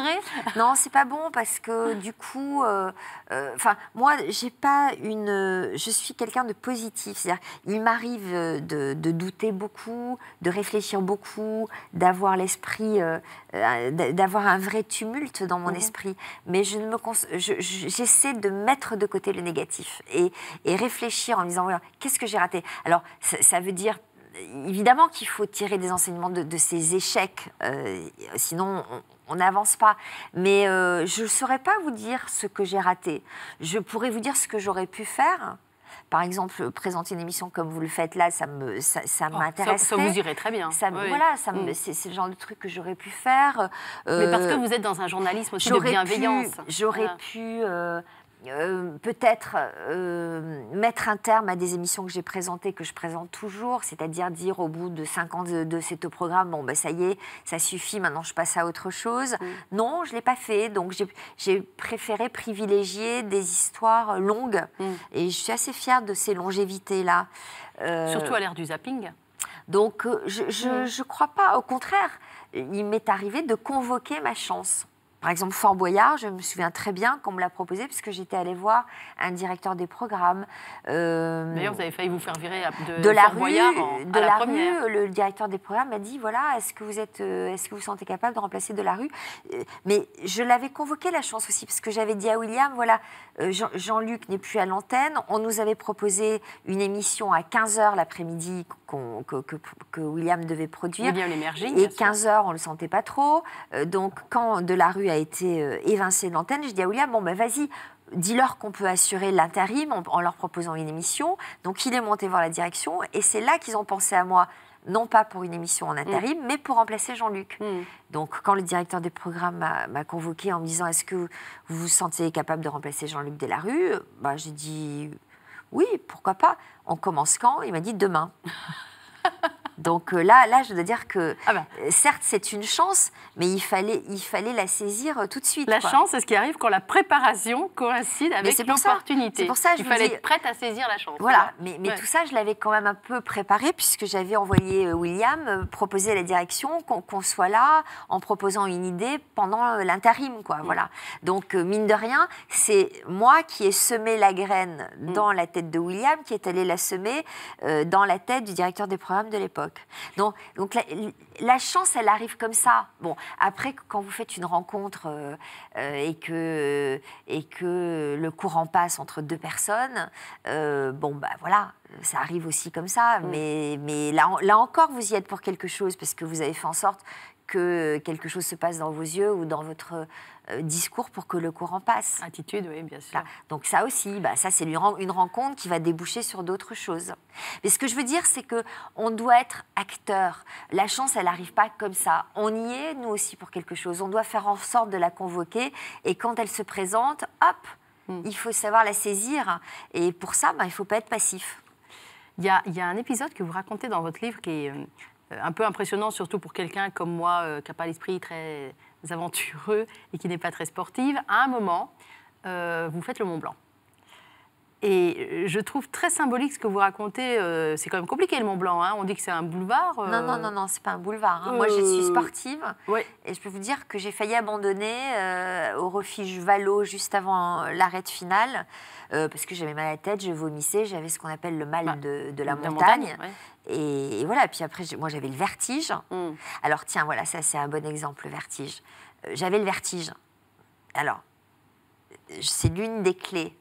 Non, c'est pas bon parce que du coup, euh, euh, enfin, moi, j'ai pas une. Je suis quelqu'un de positif. C'est-à-dire, il m'arrive de, douter beaucoup, de réfléchir beaucoup, d'avoir l'esprit. Euh, euh, d'avoir un vrai tumulte dans mon esprit, mais je ne me j'essaie de mettre de côté le négatif et, réfléchir en me disant qu'est-ce que j'ai raté. Alors ça, veut dire évidemment qu'il faut tirer des enseignements de, ces échecs, euh, sinon on n'avance pas. Mais euh, je ne saurais pas vous dire ce que j'ai raté. Je pourrais vous dire ce que j'aurais pu faire, par exemple, présenter une émission comme vous le faites là, ça me, ça, m'intéresse. Ça, ah, ça, vous irait très bien. Voilà, ça mm. c'est, le genre de truc que j'aurais pu faire. Mais parce euh, que vous êtes dans un journalisme aussi de bienveillance. j'aurais ah. pu euh, euh, peut-être euh, mettre un terme à des émissions que j'ai présentées, que je présente toujours, c'est-à-dire dire au bout de 50 de, ces cet programme, bon, ben, ça y est, ça suffit, maintenant je passe à autre chose. Non, je ne l'ai pas fait, donc j'ai préféré privilégier des histoires longues. Mm. Et je suis assez fière de ces longévités-là. Euh, Surtout à l'ère du zapping. Donc, je ne mm. crois pas, au contraire, il m'est arrivé de convoquer ma chance par exemple, Fort Boyard, je me souviens très bien qu'on me l'a proposé puisque que j'étais allée voir un directeur des programmes. Euh, D'ailleurs, vous avez failli vous faire virer de, Fort Boyard de la, rue, le directeur des programmes m'a dit voilà, est-ce que vous euh, est-ce que vous sentez capable de remplacer de la rue euh, Mais je l'avais convoqué la chance aussi parce que j'avais dit à William voilà, Jean-Luc n'est plus à l'antenne. On nous avait proposé une émission à 15 h l'après-midi que, William devait produire. William et 15 heures, on ne le sentait pas trop. Euh, donc, quand Delarue a été euh, évincé de l'antenne, je dis à William, bon, ben vas-y, dis-leur qu'on peut assurer l'intérim en, leur proposant une émission. Donc, il est monté voir la direction et c'est là qu'ils ont pensé à moi. Non pas pour une émission en intérim, mm. mais pour remplacer Jean-Luc. Mm. Donc, quand le directeur des programmes m'a convoqué en me disant Est-ce que vous vous sentez capable de remplacer Jean-Luc Delarue Ben, J'ai dit Oui, pourquoi pas on commence quand Il m'a dit demain. Donc euh, là, là, je dois dire que ah ben. euh, certes, c'est une chance, mais il fallait, il fallait la saisir euh, tout de suite. La chance, c'est ce qui arrive quand la préparation coïncide avec l'opportunité. C'est pour ça, je il fallait être prête à saisir la chance. Voilà, mais, tout ça, je l'avais quand même un peu préparé puisque j'avais envoyé William proposer à la direction qu'on soit là en proposant une idée pendant l'intérim, quoi. Mm. Voilà. Donc mine de rien, c'est moi qui ai semé la graine mm. dans la tête de William, qui est allé la semer dans la tête du directeur des programmes de l'époque. Donc, donc la, chance, elle arrive comme ça. Bon, après, quand vous faites une rencontre euh, euh, et, que, et que le courant passe entre deux personnes, euh, bon, bah voilà, ça arrive aussi comme ça. Mm. Mais, mais là, là encore, vous y êtes pour quelque chose parce que vous avez fait en sorte que quelque chose se passe dans vos yeux ou dans votre euh, discours pour que le courant passe. Attitude, oui, bien sûr. Donc ça aussi, bah, ça c'est une, rencontre qui va déboucher sur d'autres choses. Mais ce que je veux dire, c'est que on doit être acteur. La chance, elle n'arrive pas comme ça. On y est, nous aussi, pour quelque chose. On doit faire en sorte de la convoquer. Et quand elle se présente, hop, hmm. il faut savoir la saisir. Et pour ça, bah, il ne faut pas être passif. Il y, a, un épisode que vous racontez dans votre livre qui est euh, un peu impressionnant, surtout pour quelqu'un comme moi euh, qui n'a pas l'esprit très aventureux et qui n'est pas très sportive, à un moment, euh, vous faites le Mont Blanc. Et euh, je trouve très symbolique ce que vous racontez. Euh, c'est quand même compliqué le Mont Blanc. Hein. On dit que c'est un boulevard. Non, non, non, non, c'est pas un boulevard. Hein. Moi, je suis sportive. Et je peux vous dire que j'ai failli abandonner au refuge Valo juste avant l'arrêt de finale parce que j'avais mal à la tête, je vomissais, j'avais ce qu'on appelle le mal bah, de, la montagne. Et, voilà, puis après, moi j'avais le vertige. Mm. Alors tiens, voilà, ça c'est un bon exemple, le vertige. Euh, j'avais le vertige. Alors, c'est l'une des clés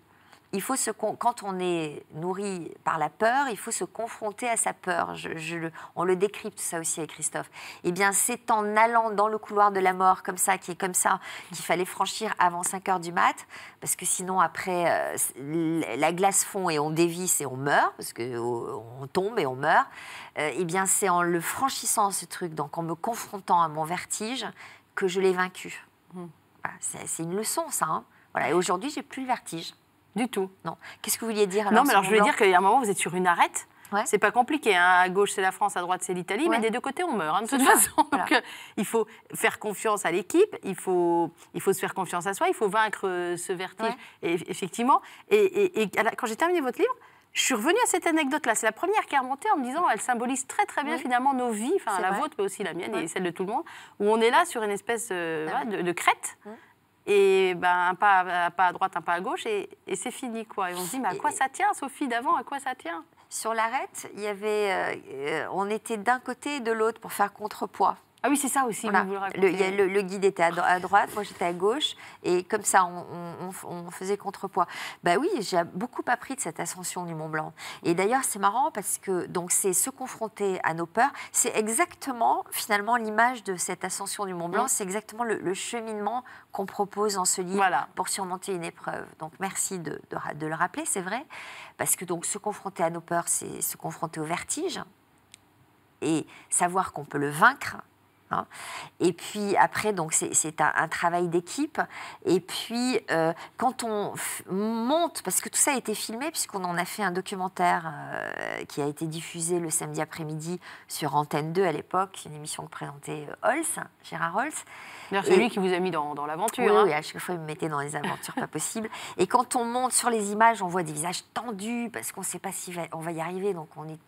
il faut se quand on est nourri par la peur, il faut se confronter à sa peur. Je, on le décrypte ça aussi avec Christophe. Eh bien, c'est en allant dans le couloir de la mort comme ça, qui est comme ça, qu'il fallait franchir avant 5 h du mat, parce que sinon après euh, la glace fond et on dévisse et on meurt, parce qu'on on tombe et on meurt. Euh, eh bien, c'est en le franchissant ce truc, donc en me confrontant à mon vertige, que je l'ai vaincu. Mmh. c'est une leçon ça. Hein. Voilà. Et aujourd'hui, j'ai plus le vertige. Du tout. Non. Qu'est-ce que vous vouliez dire Non, mais alors je voulais dire qu'il y a un moment, vous êtes sur une arête. C'est pas compliqué. Hein. À gauche, c'est la France, à droite, c'est l'Italie. Mais des deux côtés, on meurt, hein, de toute façon. Euh, il faut faire confiance à l'équipe, il faut, il faut se faire confiance à soi, il faut vaincre euh, ce vertige, et, effectivement. Et, quand j'ai terminé votre livre, je suis revenue à cette anecdote-là. C'est la première qui est remontée en me disant elle symbolise très très bien finalement nos vies, enfin la vôtre, mais aussi la mienne et celle de tout le monde, où on est là sur une espèce euh, de, crête et ben, un, pas, à droite, un pas à gauche, et, c'est fini. Quoi. Et on se dit, mais à quoi ça tient, Sophie d'avant, à quoi ça tient Sur l'arête, il y avait, euh, euh, on était d'un côté et de l'autre pour faire contrepoids. Ah oui, c'est ça aussi. Vous le, y a le, guide était à, droite, moi j'étais à gauche, et comme ça, on, faisait contrepoids. Bah oui, j'ai beaucoup appris de cette ascension du Mont Blanc. Et d'ailleurs, c'est marrant parce que donc c'est se confronter à nos peurs, c'est exactement finalement l'image de cette ascension du Mont Blanc, mm. c'est exactement le, cheminement qu'on propose en ce livre pour surmonter une épreuve. Donc merci de, de le rappeler, c'est vrai, parce que donc se confronter à nos peurs, c'est se confronter au vertige et savoir qu'on peut le vaincre Hein. Et puis après, donc c'est un, travail d'équipe. Et puis euh, quand on monte, parce que tout ça a été filmé, puisqu'on en a fait un documentaire euh, qui a été diffusé le samedi après-midi sur Antenne 2 à l'époque, une émission que présentait euh, Holz, Gérard Holz. C'est lui qui vous a mis dans, l'aventure. Hein. Oui, à chaque fois, il me mettait dans les aventures pas possibles. Et quand on monte sur les images, on voit des visages tendus parce qu'on ne sait pas si on va y arriver. Donc on est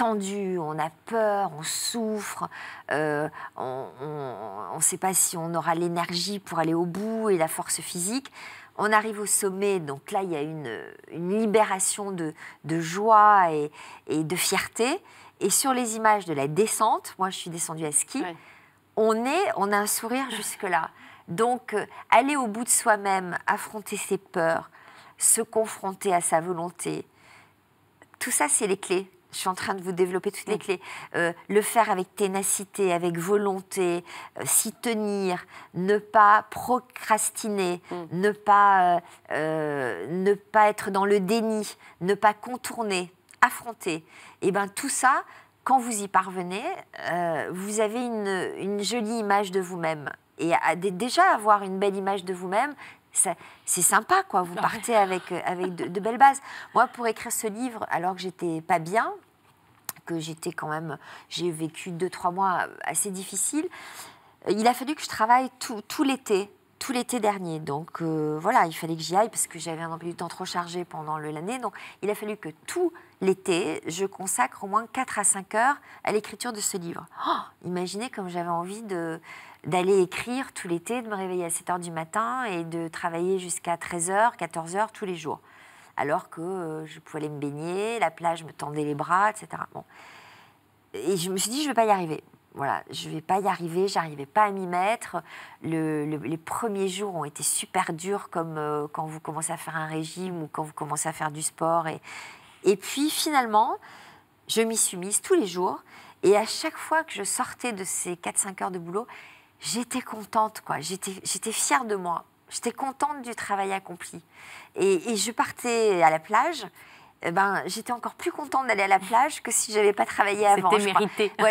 tendu, on a peur, on souffre, euh, on ne sait pas si on aura l'énergie pour aller au bout et la force physique. On arrive au sommet, donc là, il y a une, libération de, joie et, de fierté. Et sur les images de la descente, moi, je suis descendue à ski, on, est, on a un sourire jusque-là. Donc, euh, aller au bout de soi-même, affronter ses peurs, se confronter à sa volonté, tout ça, c'est les clés je suis en train de vous développer toutes les mm. clés. Euh, le faire avec ténacité, avec volonté, euh, s'y tenir, ne pas procrastiner, mm. ne, pas, euh, ne pas être dans le déni, ne pas contourner, affronter. Et eh bien tout ça, quand vous y parvenez, vous avez une, une jolie image de vous-même et déjà avoir une belle image de vous-même, c'est sympa, quoi. Vous partez avec, euh, avec de, belles bases. Moi, pour écrire ce livre, alors que j'étais pas bien, que j'étais quand même, j'ai vécu deux trois mois assez difficiles. Euh, il a fallu que je travaille tout, l'été, tout l'été dernier. Donc euh, voilà, il fallait que j'y aille parce que j'avais un emploi du temps trop chargé pendant l'année. Donc il a fallu que tout l'été, je consacre au moins 4 à 5 heures à l'écriture de ce livre. Oh, imaginez comme j'avais envie de, d'aller écrire tout l'été, de me réveiller à 7 h du matin et de travailler jusqu'à 13h, 14h tous les jours. Alors que euh, je pouvais aller me baigner, la plage me tendait les bras, etc. Et je me suis dit, je ne vais pas y arriver. Voilà, je ne vais pas y arriver, j'arrivais pas à m'y mettre. les premiers jours ont été super durs, comme euh, quand vous commencez à faire un régime ou quand vous commencez à faire du sport. Et, et puis finalement, je m'y suis mise tous les jours. Et à chaque fois que je sortais de ces 4-5 heures de boulot, j'étais contente, quoi. J'étais fière de moi. J'étais contente du travail accompli. Et, je partais à la plage. Eh ben, j'étais encore plus contente d'aller à la plage que si j'avais pas travaillé avant. C'était mérité.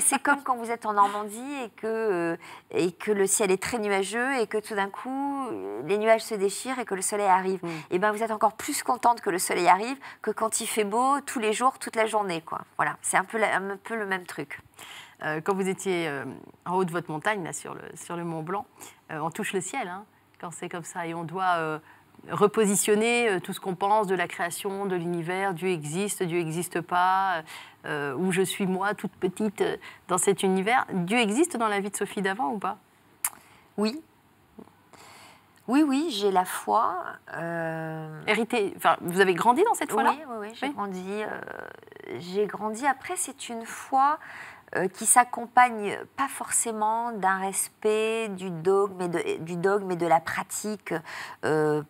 c'est comme quand vous êtes en Normandie et que, euh, et que le ciel est très nuageux et que tout d'un coup, euh, les nuages se déchirent et que le soleil arrive. Mm. Et eh ben, vous êtes encore plus contente que le soleil arrive que quand il fait beau tous les jours, toute la journée. Quoi. Voilà, c'est un peu, un peu le même truc. Euh, quand vous étiez euh, en haut de votre montagne, là, sur, le, sur le Mont Blanc, euh, on touche le ciel hein. quand c'est comme ça. Et on doit repositionner tout ce qu'on pense de la création, de l'univers, Dieu existe, Dieu n'existe pas, où je suis moi, toute petite, dans cet univers. Dieu existe dans la vie de Sophie d'avant ou pas Oui, oui, oui, j'ai la foi. Euh... Hérité, enfin, vous avez grandi dans cette foi-là Oui, oui, j'ai grandi. Après, c'est une foi euh, qui s'accompagne pas forcément d'un respect du dogme et de, du dogme et de la pratique. Euh,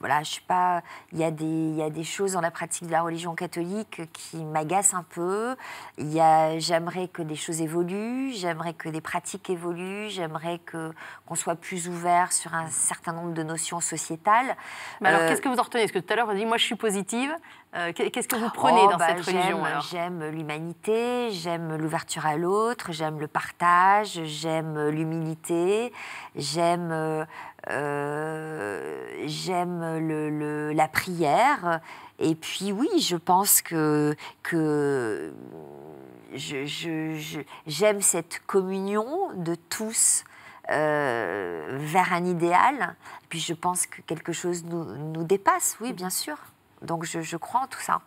voilà, je sais pas, il y, a des, y a des choses dans la pratique de la religion catholique qui m'agacent un peu. J'aimerais que des choses évoluent, j'aimerais que des pratiques évoluent, j'aimerais qu'on soit plus ouvert sur un certain nombre de notions sociétales. Mais alors, euh, qu'est-ce que vous en retenez Parce que tout à l'heure, avez dit, moi, je suis positive. Euh, qu'est-ce que vous oh, prenez dans bah, cette religion J'aime l'humanité, j'aime l'ouverture à l'autre, j'aime le partage, j'aime l'humilité, j'aime euh, la prière. Et puis oui, je pense que, que j'aime je, cette communion de tous euh, vers un idéal. Puis je pense que quelque chose nous, nous dépasse, oui, bien sûr. Donc je, crois en tout ça.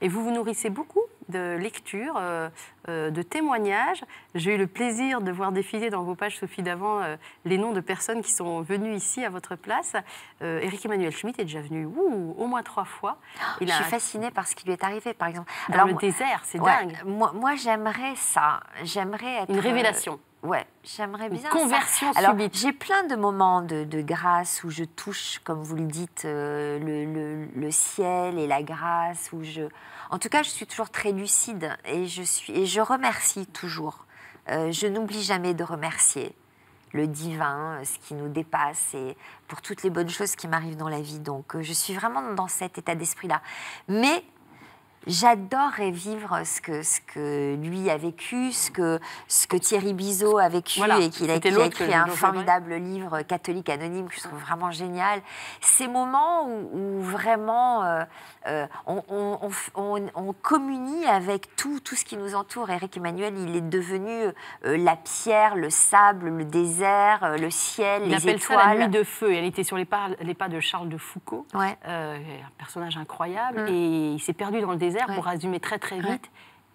Et vous vous nourrissez beaucoup de lecture, euh, euh, de témoignages. J'ai eu le plaisir de voir défiler dans vos pages, Sophie Davant, euh, les noms de personnes qui sont venues ici à votre place. Éric Emmanuel Schmitt est déjà venu au moins trois fois. Oh, Il Je suis fascinée par ce qui lui est arrivé, par exemple. Dans Alors, le désert, c'est dingue. Moi, moi j'aimerais ça. J'aimerais Une révélation. Ouais, j'aimerais bien. Une conversion subite. J'ai plein de moments de, grâce où je touche, comme vous le dites, le, ciel et la grâce, où je, en tout cas, je suis toujours très lucide et je, suis, et je remercie toujours. Euh, je n'oublie jamais de remercier le divin, euh, ce qui nous dépasse et pour toutes les bonnes choses qui m'arrivent dans la vie. Donc, euh, je suis vraiment dans cet état d'esprit-là. Mais j'adorerais vivre ce que, ce que lui a vécu, ce que, ce que Thierry Bizot a vécu et qu'il a, écrit un formidable livre catholique anonyme que je trouve vraiment génial. Ces moments où, vraiment euh, euh, on, communie avec tout, tout ce qui nous entoure. Eric Emmanuel, il est devenu euh, la pierre, le sable, le désert, le ciel, il les étoiles. la de feu. Elle était sur les pas, les pas de Charles de Foucault, un personnage incroyable, mm. et il s'est perdu dans le désert pour résumer très très vite.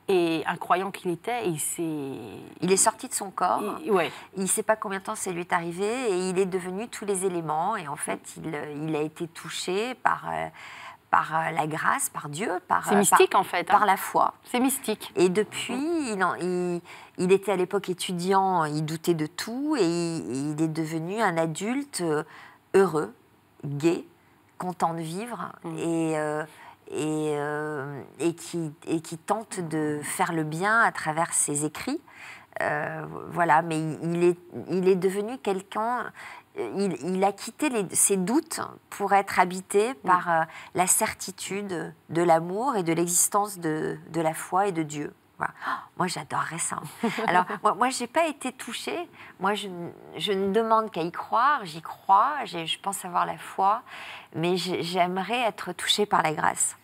et Et incroyant qu'il était, il s'est. Il est sorti de son corps. Il, ne sait pas combien de temps ça lui est arrivé et il est devenu tous les éléments. Et en fait, il, a été touché par. Euh, par euh, la grâce, par Dieu, par euh, mystique en fait, par hein. la foi. C'est mystique. Et depuis, il, il, était à l'époque étudiant, il doutait de tout et il, est devenu un adulte heureux, gai, content de vivre mmh. et et, euh, et, qui, tente de faire le bien à travers ses écrits. Euh, voilà, mais il est, devenu quelqu'un. Euh, il, a quitté ses doutes pour être habité par la certitude de l'amour et de l'existence de, la foi et de Dieu. Oh, moi, j'adorerais ça. Alors, moi, je n'ai pas été touchée. Moi, je, je ne demande qu'à y croire. J'y crois. Je pense avoir la foi, mais j'aimerais être touchée par la grâce.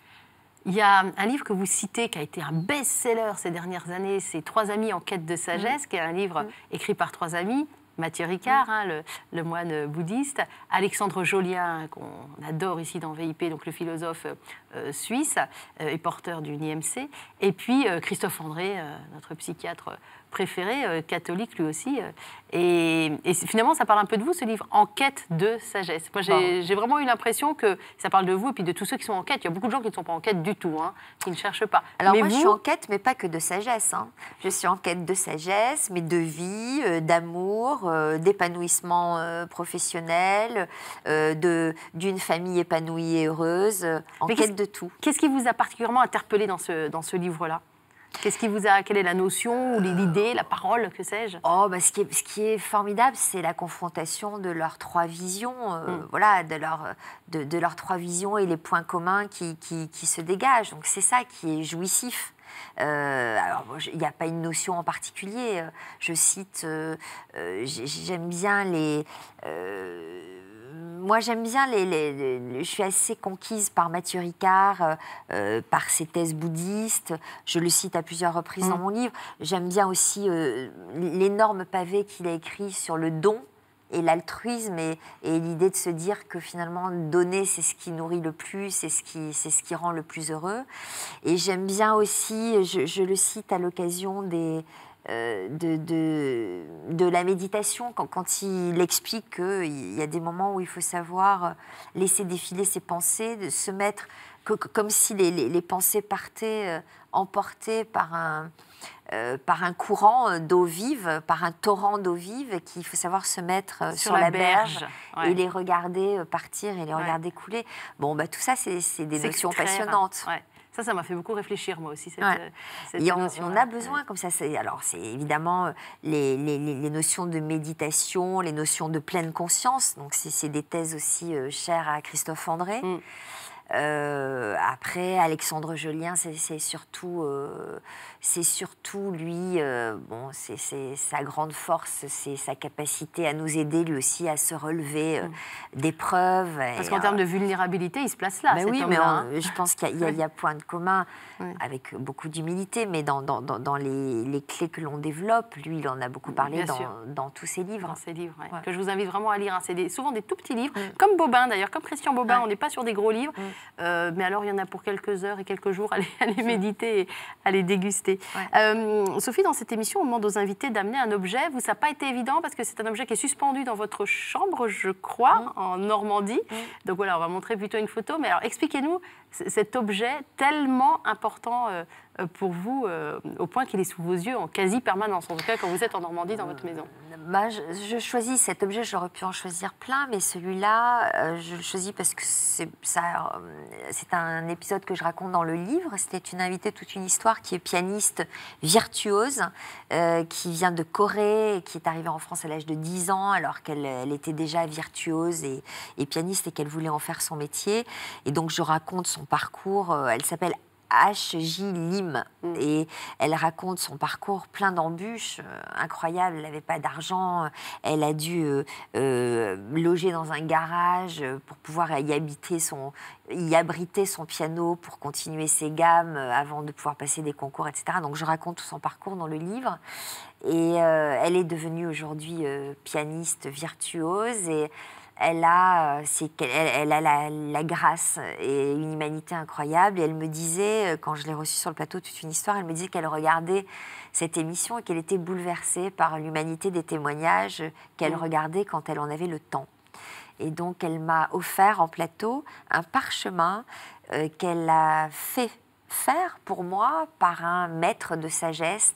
Il y a un livre que vous citez qui a été un best-seller ces dernières années, c'est Trois amis en quête de sagesse, mm. qui est un livre mm. écrit par trois amis, Mathieu Ricard, mm. hein, le, moine bouddhiste, Alexandre Jolien, qu'on adore ici dans VIP, donc le philosophe euh, suisse euh, et porteur d'une IMC, et puis euh, Christophe André, notre psychiatre préféré, euh, catholique lui aussi. Euh. Et, finalement, ça parle un peu de vous, ce livre, Enquête de sagesse. Moi, j'ai vraiment eu l'impression que ça parle de vous et puis de tous ceux qui sont en quête. Il y a beaucoup de gens qui ne sont pas en quête du tout, hein, qui ne cherchent pas. Alors moi, je suis en quête, mais pas que de sagesse. Hein. Je suis en quête de sagesse, mais de vie, euh, d'amour, d'épanouissement professionnel, d'une famille épanouie et heureuse, en quête de tout. Qu'est-ce qui vous a particulièrement interpellé dans ce, dans ce livre-là Qu'est-ce qui vous a, quelle est la notion ou l'idée, la parole, que sais-je Oh, bah, ce, qui est, ce qui est formidable, c'est la confrontation de leurs trois visions, euh, mm. voilà, de, de, leurs trois visions et les points communs qui, se dégagent. Donc c'est ça qui est jouissif. Euh, alors, il n'y a pas une notion en particulier. Euh, je cite, j'aime bien les moi, j'aime bien les, Je suis assez conquise par Mathieu Ricard, euh, euh, par ses thèses bouddhistes. Je le cite à plusieurs reprises dans mm. mon livre. J'aime bien aussi euh, l'énorme pavé qu'il a écrit sur le don et l'altruisme et, l'idée de se dire que finalement donner c'est ce qui nourrit le plus, c'est ce qui ce qui rend le plus heureux. Et j'aime bien aussi, je le cite à l'occasion des euh, de, de, la méditation, quand, il explique qu'il y a des moments où il faut savoir laisser défiler ses pensées, de se mettre comme si les, pensées partaient euh, emportées par un, euh, par un courant d'eau vive, par un torrent d'eau vive, qu'il faut savoir se mettre sur, la berge, et les regarder partir et les regarder couler. Bon, bah, tout ça, c'est des notions hein. passionnantes. Ça, ça m'a fait beaucoup réfléchir, moi aussi. Cette, euh, on, a besoin, comme ça. Alors, c'est évidemment euh, les, notions de méditation, les notions de pleine conscience. Donc, c'est des thèses aussi euh, chères à Christophe André. Mm. Euh, après, Alexandre Jolien, c'est surtout, euh, c'est surtout lui, euh, bon, c'est sa grande force, c'est sa capacité à nous aider lui aussi à se relever mm. des d'épreuves. Parce qu'en termes de vulnérabilité, il se place là. Ben oui, mais hein. je pense qu'il y, a point de commun avec beaucoup d'humilité, mais dans, dans, les, clés que l'on développe, lui, il en a beaucoup parlé dans, tous ses livres. Dans ses livres, que je vous invite vraiment à lire. Hein. C'est souvent des tout petits livres, mm. comme Bobin d'ailleurs, comme Christian Bobin, on n'est pas sur des gros livres. Mm. Euh, mais alors, il y en a pour quelques heures et quelques jours à les, méditer et à les déguster. Euh, Sophie, dans cette émission, on demande aux invités d'amener un objet. Vous, ça n'a pas été évident parce que c'est un objet qui est suspendu dans votre chambre, je crois, mmh. en Normandie. Mmh. Donc voilà, on va montrer plutôt une photo. Mais alors, expliquez-nous cet objet tellement important euh, pour vous, euh, au point qu'il est sous vos yeux en quasi permanence, en tout cas quand vous êtes en Normandie dans euh, votre maison bah, je, choisis cet objet, j'aurais pu en choisir plein, mais celui-là, euh, je le choisis parce que c'est un épisode que je raconte dans le livre. C'était une invitée, toute une histoire qui est pianiste virtuose, qui vient de Corée, et qui est arrivée en France à l'âge de 10 ans, alors qu'elle était déjà virtuose et pianiste et qu'elle voulait en faire son métier. Et donc je raconte son parcours. Elle s'appelle H.J. Lim. Mm. Et elle raconte son parcours plein d'embûches, euh, incroyable. Elle n'avait pas d'argent, elle a dû euh, euh, loger dans un garage pour pouvoir y habiter son, y abriter son piano pour continuer ses gammes avant de pouvoir passer des concours, etc. Donc je raconte tout son parcours dans le livre. Et elle est devenue aujourd'hui pianiste virtuose et elle a, euh, a la, grâce et une humanité incroyable. Et elle me disait, euh, quand je l'ai reçue sur le plateau, toute une histoire, elle me disait qu'elle regardait cette émission et qu'elle était bouleversée par l'humanité des témoignages qu'elle mm. regardait quand elle en avait le temps. Et donc, elle m'a offert en plateau un parchemin euh, qu'elle a fait faire pour moi par un maître de sagesse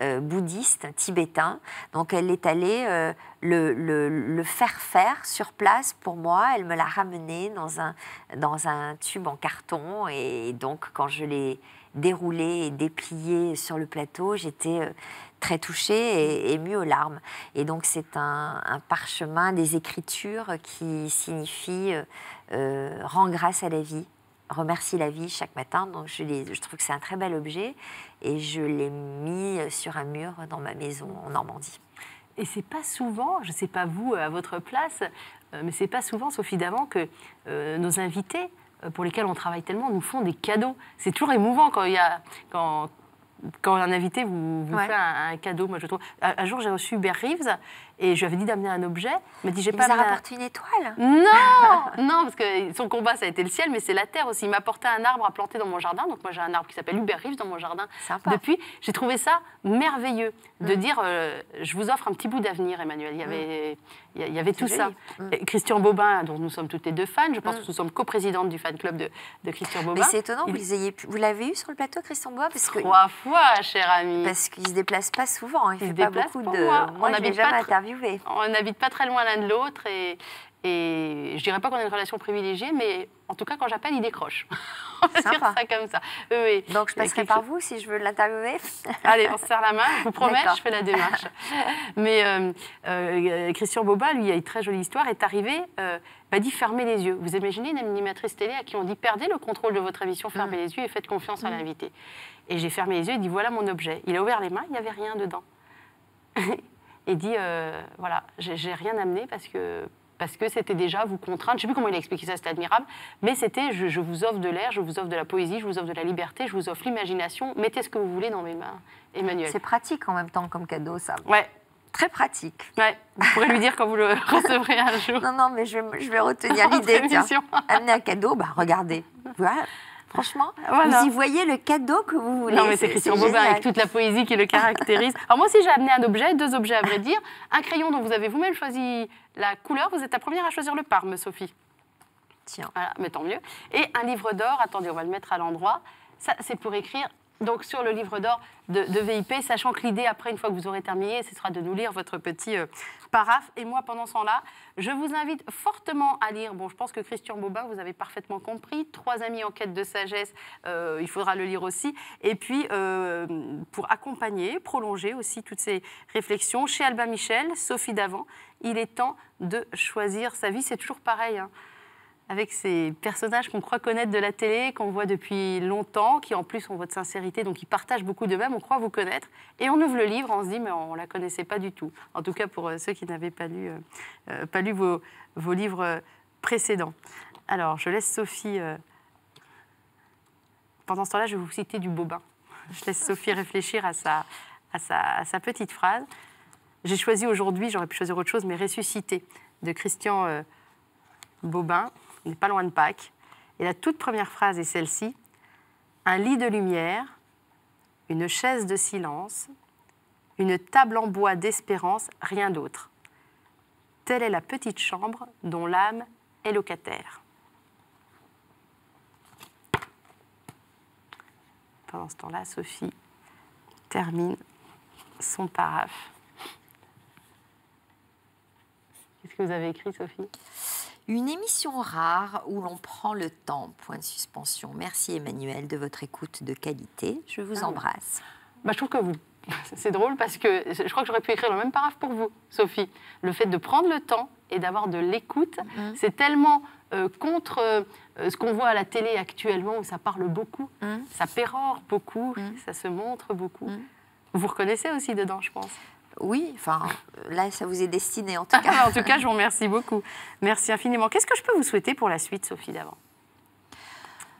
euh, bouddhiste tibétain. Donc elle est allée euh, le, faire faire sur place pour moi. Elle me l'a ramené dans un, dans un tube en carton. Et donc quand je l'ai déroulé et déplié sur le plateau, j'étais euh, très touchée et émue aux larmes. Et donc c'est un, un, parchemin des écritures qui signifie rend grâce à la vie remercie la vie chaque matin. Donc je, les, je trouve que c'est un très bel objet et je l'ai mis sur un mur dans ma maison en Normandie. Et c'est pas souvent, je ne sais pas vous euh, à votre place, euh, mais c'est pas souvent, Sophie Davant, que euh, nos invités, pour lesquels on travaille tellement, nous font des cadeaux. C'est toujours émouvant quand il y a, quand, quand un invité vous, fait un, cadeau, moi je trouve. Un, jour, j'ai reçu Hubert Reeves et je lui avais dit d'amener un objet. Il m'a dit, j'ai pas. Il une étoile Non Non, parce que son combat, ça a été le ciel, mais c'est la terre aussi. Il m'a apporté un arbre à planter dans mon jardin. Donc moi, j'ai un arbre qui s'appelle mm. Hubert Riche dans mon jardin. Sympa. Depuis, j'ai trouvé ça merveilleux de mm. dire, euh, je vous offre un petit bout d'avenir, Emmanuel. Il y avait, mm. il y avait tout ça. Christian Bobin, dont nous sommes toutes les deux fans, je pense que nous sommes coprésidentes du fan club de, de Christian Bobin. Mais c'est étonnant que vous Vous l'avez eu sur le plateau, Christian Bobin parce Trois fois, cher ami. Parce qu'il se déplace pas souvent. Hein. Il, fait se déplace pas beaucoup de... Moi, on jamais interviewé on n'habite pas très loin l'un de l'autre et, et je dirais pas qu'on a une relation privilégiée, mais en tout cas, quand j'appelle, il décroche. on va ça comme ça. Donc, je passerai par vous si je veux l'interviewer. Allez, on se serre la main. Je vous promets, je fais la démarche. Mais euh, euh, Christian Boba, lui, a une très jolie histoire, est arrivé, euh, m'a dit fermez les yeux. Vous imaginez une animatrice télé à qui on dit perdez le contrôle de votre émission, fermez mm. les yeux et faites confiance à mm. l'invité. Et j'ai fermé les yeux et dit voilà mon objet. Il a ouvert les mains, il n'y avait rien dedans. et dit euh, voilà, j'ai rien amené parce que parce que c'était déjà vous contraindre. Je sais plus comment il a expliqué ça, c'était admirable, mais c'était je, vous offre de l'air, je vous offre de la poésie, je vous offre de la liberté, je vous offre l'imagination. Mettez ce que vous voulez dans mes mains, Emmanuel. C'est pratique en même temps comme cadeau, ça. Ouais. Très pratique. Ouais, vous pourrez lui dire quand vous le recevrez un jour. Non, non, mais je, je vais retenir l'idée. Amener un cadeau, bah regardez. Voilà, Franchement, ah, vous y voyez le cadeau que vous voulez. Non, mais c'est Christian Bobin avec toute la poésie qui le caractérise. Alors moi si j'ai amené un objet, deux objets à vrai dire. Un crayon dont vous avez vous-même choisi la couleur. Vous êtes la première à choisir le parme, Sophie. Tiens. Voilà, mais tant mieux. Et un livre d'or. Attendez, on va le mettre à l'endroit. Ça, c'est pour écrire donc sur le livre d'or de, VIP, sachant que l'idée, après, une fois que vous aurez terminé, ce sera de nous lire votre petit euh, Et moi, pendant ce temps-là, je vous invite fortement à lire, bon, je pense que Christian Boba vous avez parfaitement compris, Trois amis en quête de sagesse, euh, il faudra le lire aussi. Et puis, euh, pour accompagner, prolonger aussi toutes ces réflexions, chez Albin Michel, Sophie Davant, il est temps de choisir sa vie. C'est toujours pareil. Hein avec ces personnages qu'on croit connaître de la télé, qu'on voit depuis longtemps, qui en plus ont votre sincérité, donc ils partagent beaucoup d'eux-mêmes, on croit vous connaître, et on ouvre le livre, on se dit mais on ne la connaissait pas du tout. En tout cas pour euh, ceux qui n'avaient pas lu, euh, euh, pas lu vos, vos, livres précédents. Alors je laisse Sophie. Pendant ce temps-là, je vais vous citer du Bobin. Je laisse Sophie réfléchir à sa, à sa, petite phrase. J'ai choisi aujourd'hui, j'aurais pu choisir autre chose, mais ressuscité de Christian Bobin. On n'est pas loin de Pâques. Et la toute première phrase est celle-ci Un lit de lumière, une chaise de silence, une table en bois d'espérance, rien d'autre. Telle est la petite chambre dont l'âme est locataire. Pendant ce temps-là, Sophie termine son paraphe. Qu'est-ce que vous avez écrit, Sophie une émission rare où l'on prend le temps, point de suspension. Merci Emmanuel de votre écoute de qualité. Je vous ah embrasse. Bah, je trouve que vous... C'est drôle parce que je crois que j'aurais pu écrire le même paragraphe pour vous, Sophie. Le fait de prendre le temps et d'avoir de l'écoute, mm. c'est tellement euh, contre euh, ce qu'on voit à la télé actuellement où ça parle beaucoup, mm. ça pérore beaucoup, mm. ça se montre beaucoup. vous reconnaissez aussi dedans, je pense oui, enfin, euh, là, ça vous est destiné en tout cas. en tout cas, je vous remercie beaucoup. Merci infiniment. Qu'est-ce que je peux vous souhaiter pour la suite, Sophie Davant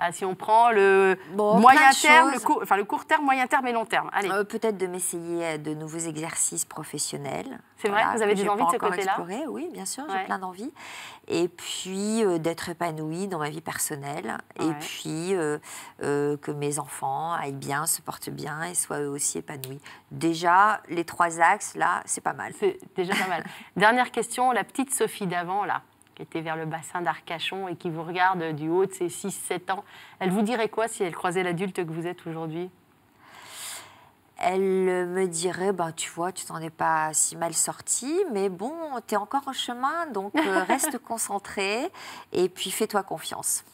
ah, si on prend le moyen terme, le, court, enfin, le court terme, moyen terme et long terme Allez. Euh, peut-être de m'essayer à de nouveaux exercices professionnels. C'est vrai, que vous avez des envies de ce côté-là Oui, bien sûr, j'ai plein d'envies. Et puis euh, d'être épanouie dans ma vie personnelle. Et puis euh, que mes enfants aillent bien, se portent bien et soient eux aussi épanouis. Déjà, les trois axes, là, c'est pas mal. C'est déjà pas mal. Dernière question, la petite Sophie d'avant, là était vers le bassin d'Arcachon et qui vous regarde du haut de ses 6-7 ans, elle vous dirait quoi si elle croisait l'adulte que vous êtes aujourd'hui elle me dirait, bah, tu vois, tu t'en es pas si mal sorti, mais bon, tu es encore en chemin, donc euh, reste concentrée et puis fais-toi confiance.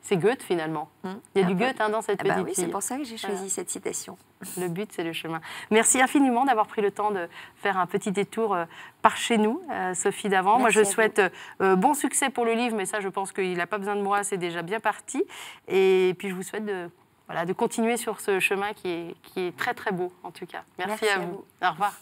C'est Goethe finalement. Mmh. Il y a ah du bah Goethe hein, dans cette ah bah oui, C'est pour ça que j'ai choisi cette citation. Le but, c'est le chemin. Merci infiniment d'avoir pris le temps de faire un petit détour euh, par chez nous, euh, Sophie Davant. moi, je souhaite euh, bon succès pour le livre, mais ça, je pense qu'il n'a pas besoin de moi, c'est déjà bien parti. Et puis, je vous souhaite de, voilà, de continuer sur ce chemin qui est, qui est très, très beau, en tout cas. Merci, à, vous. Au revoir.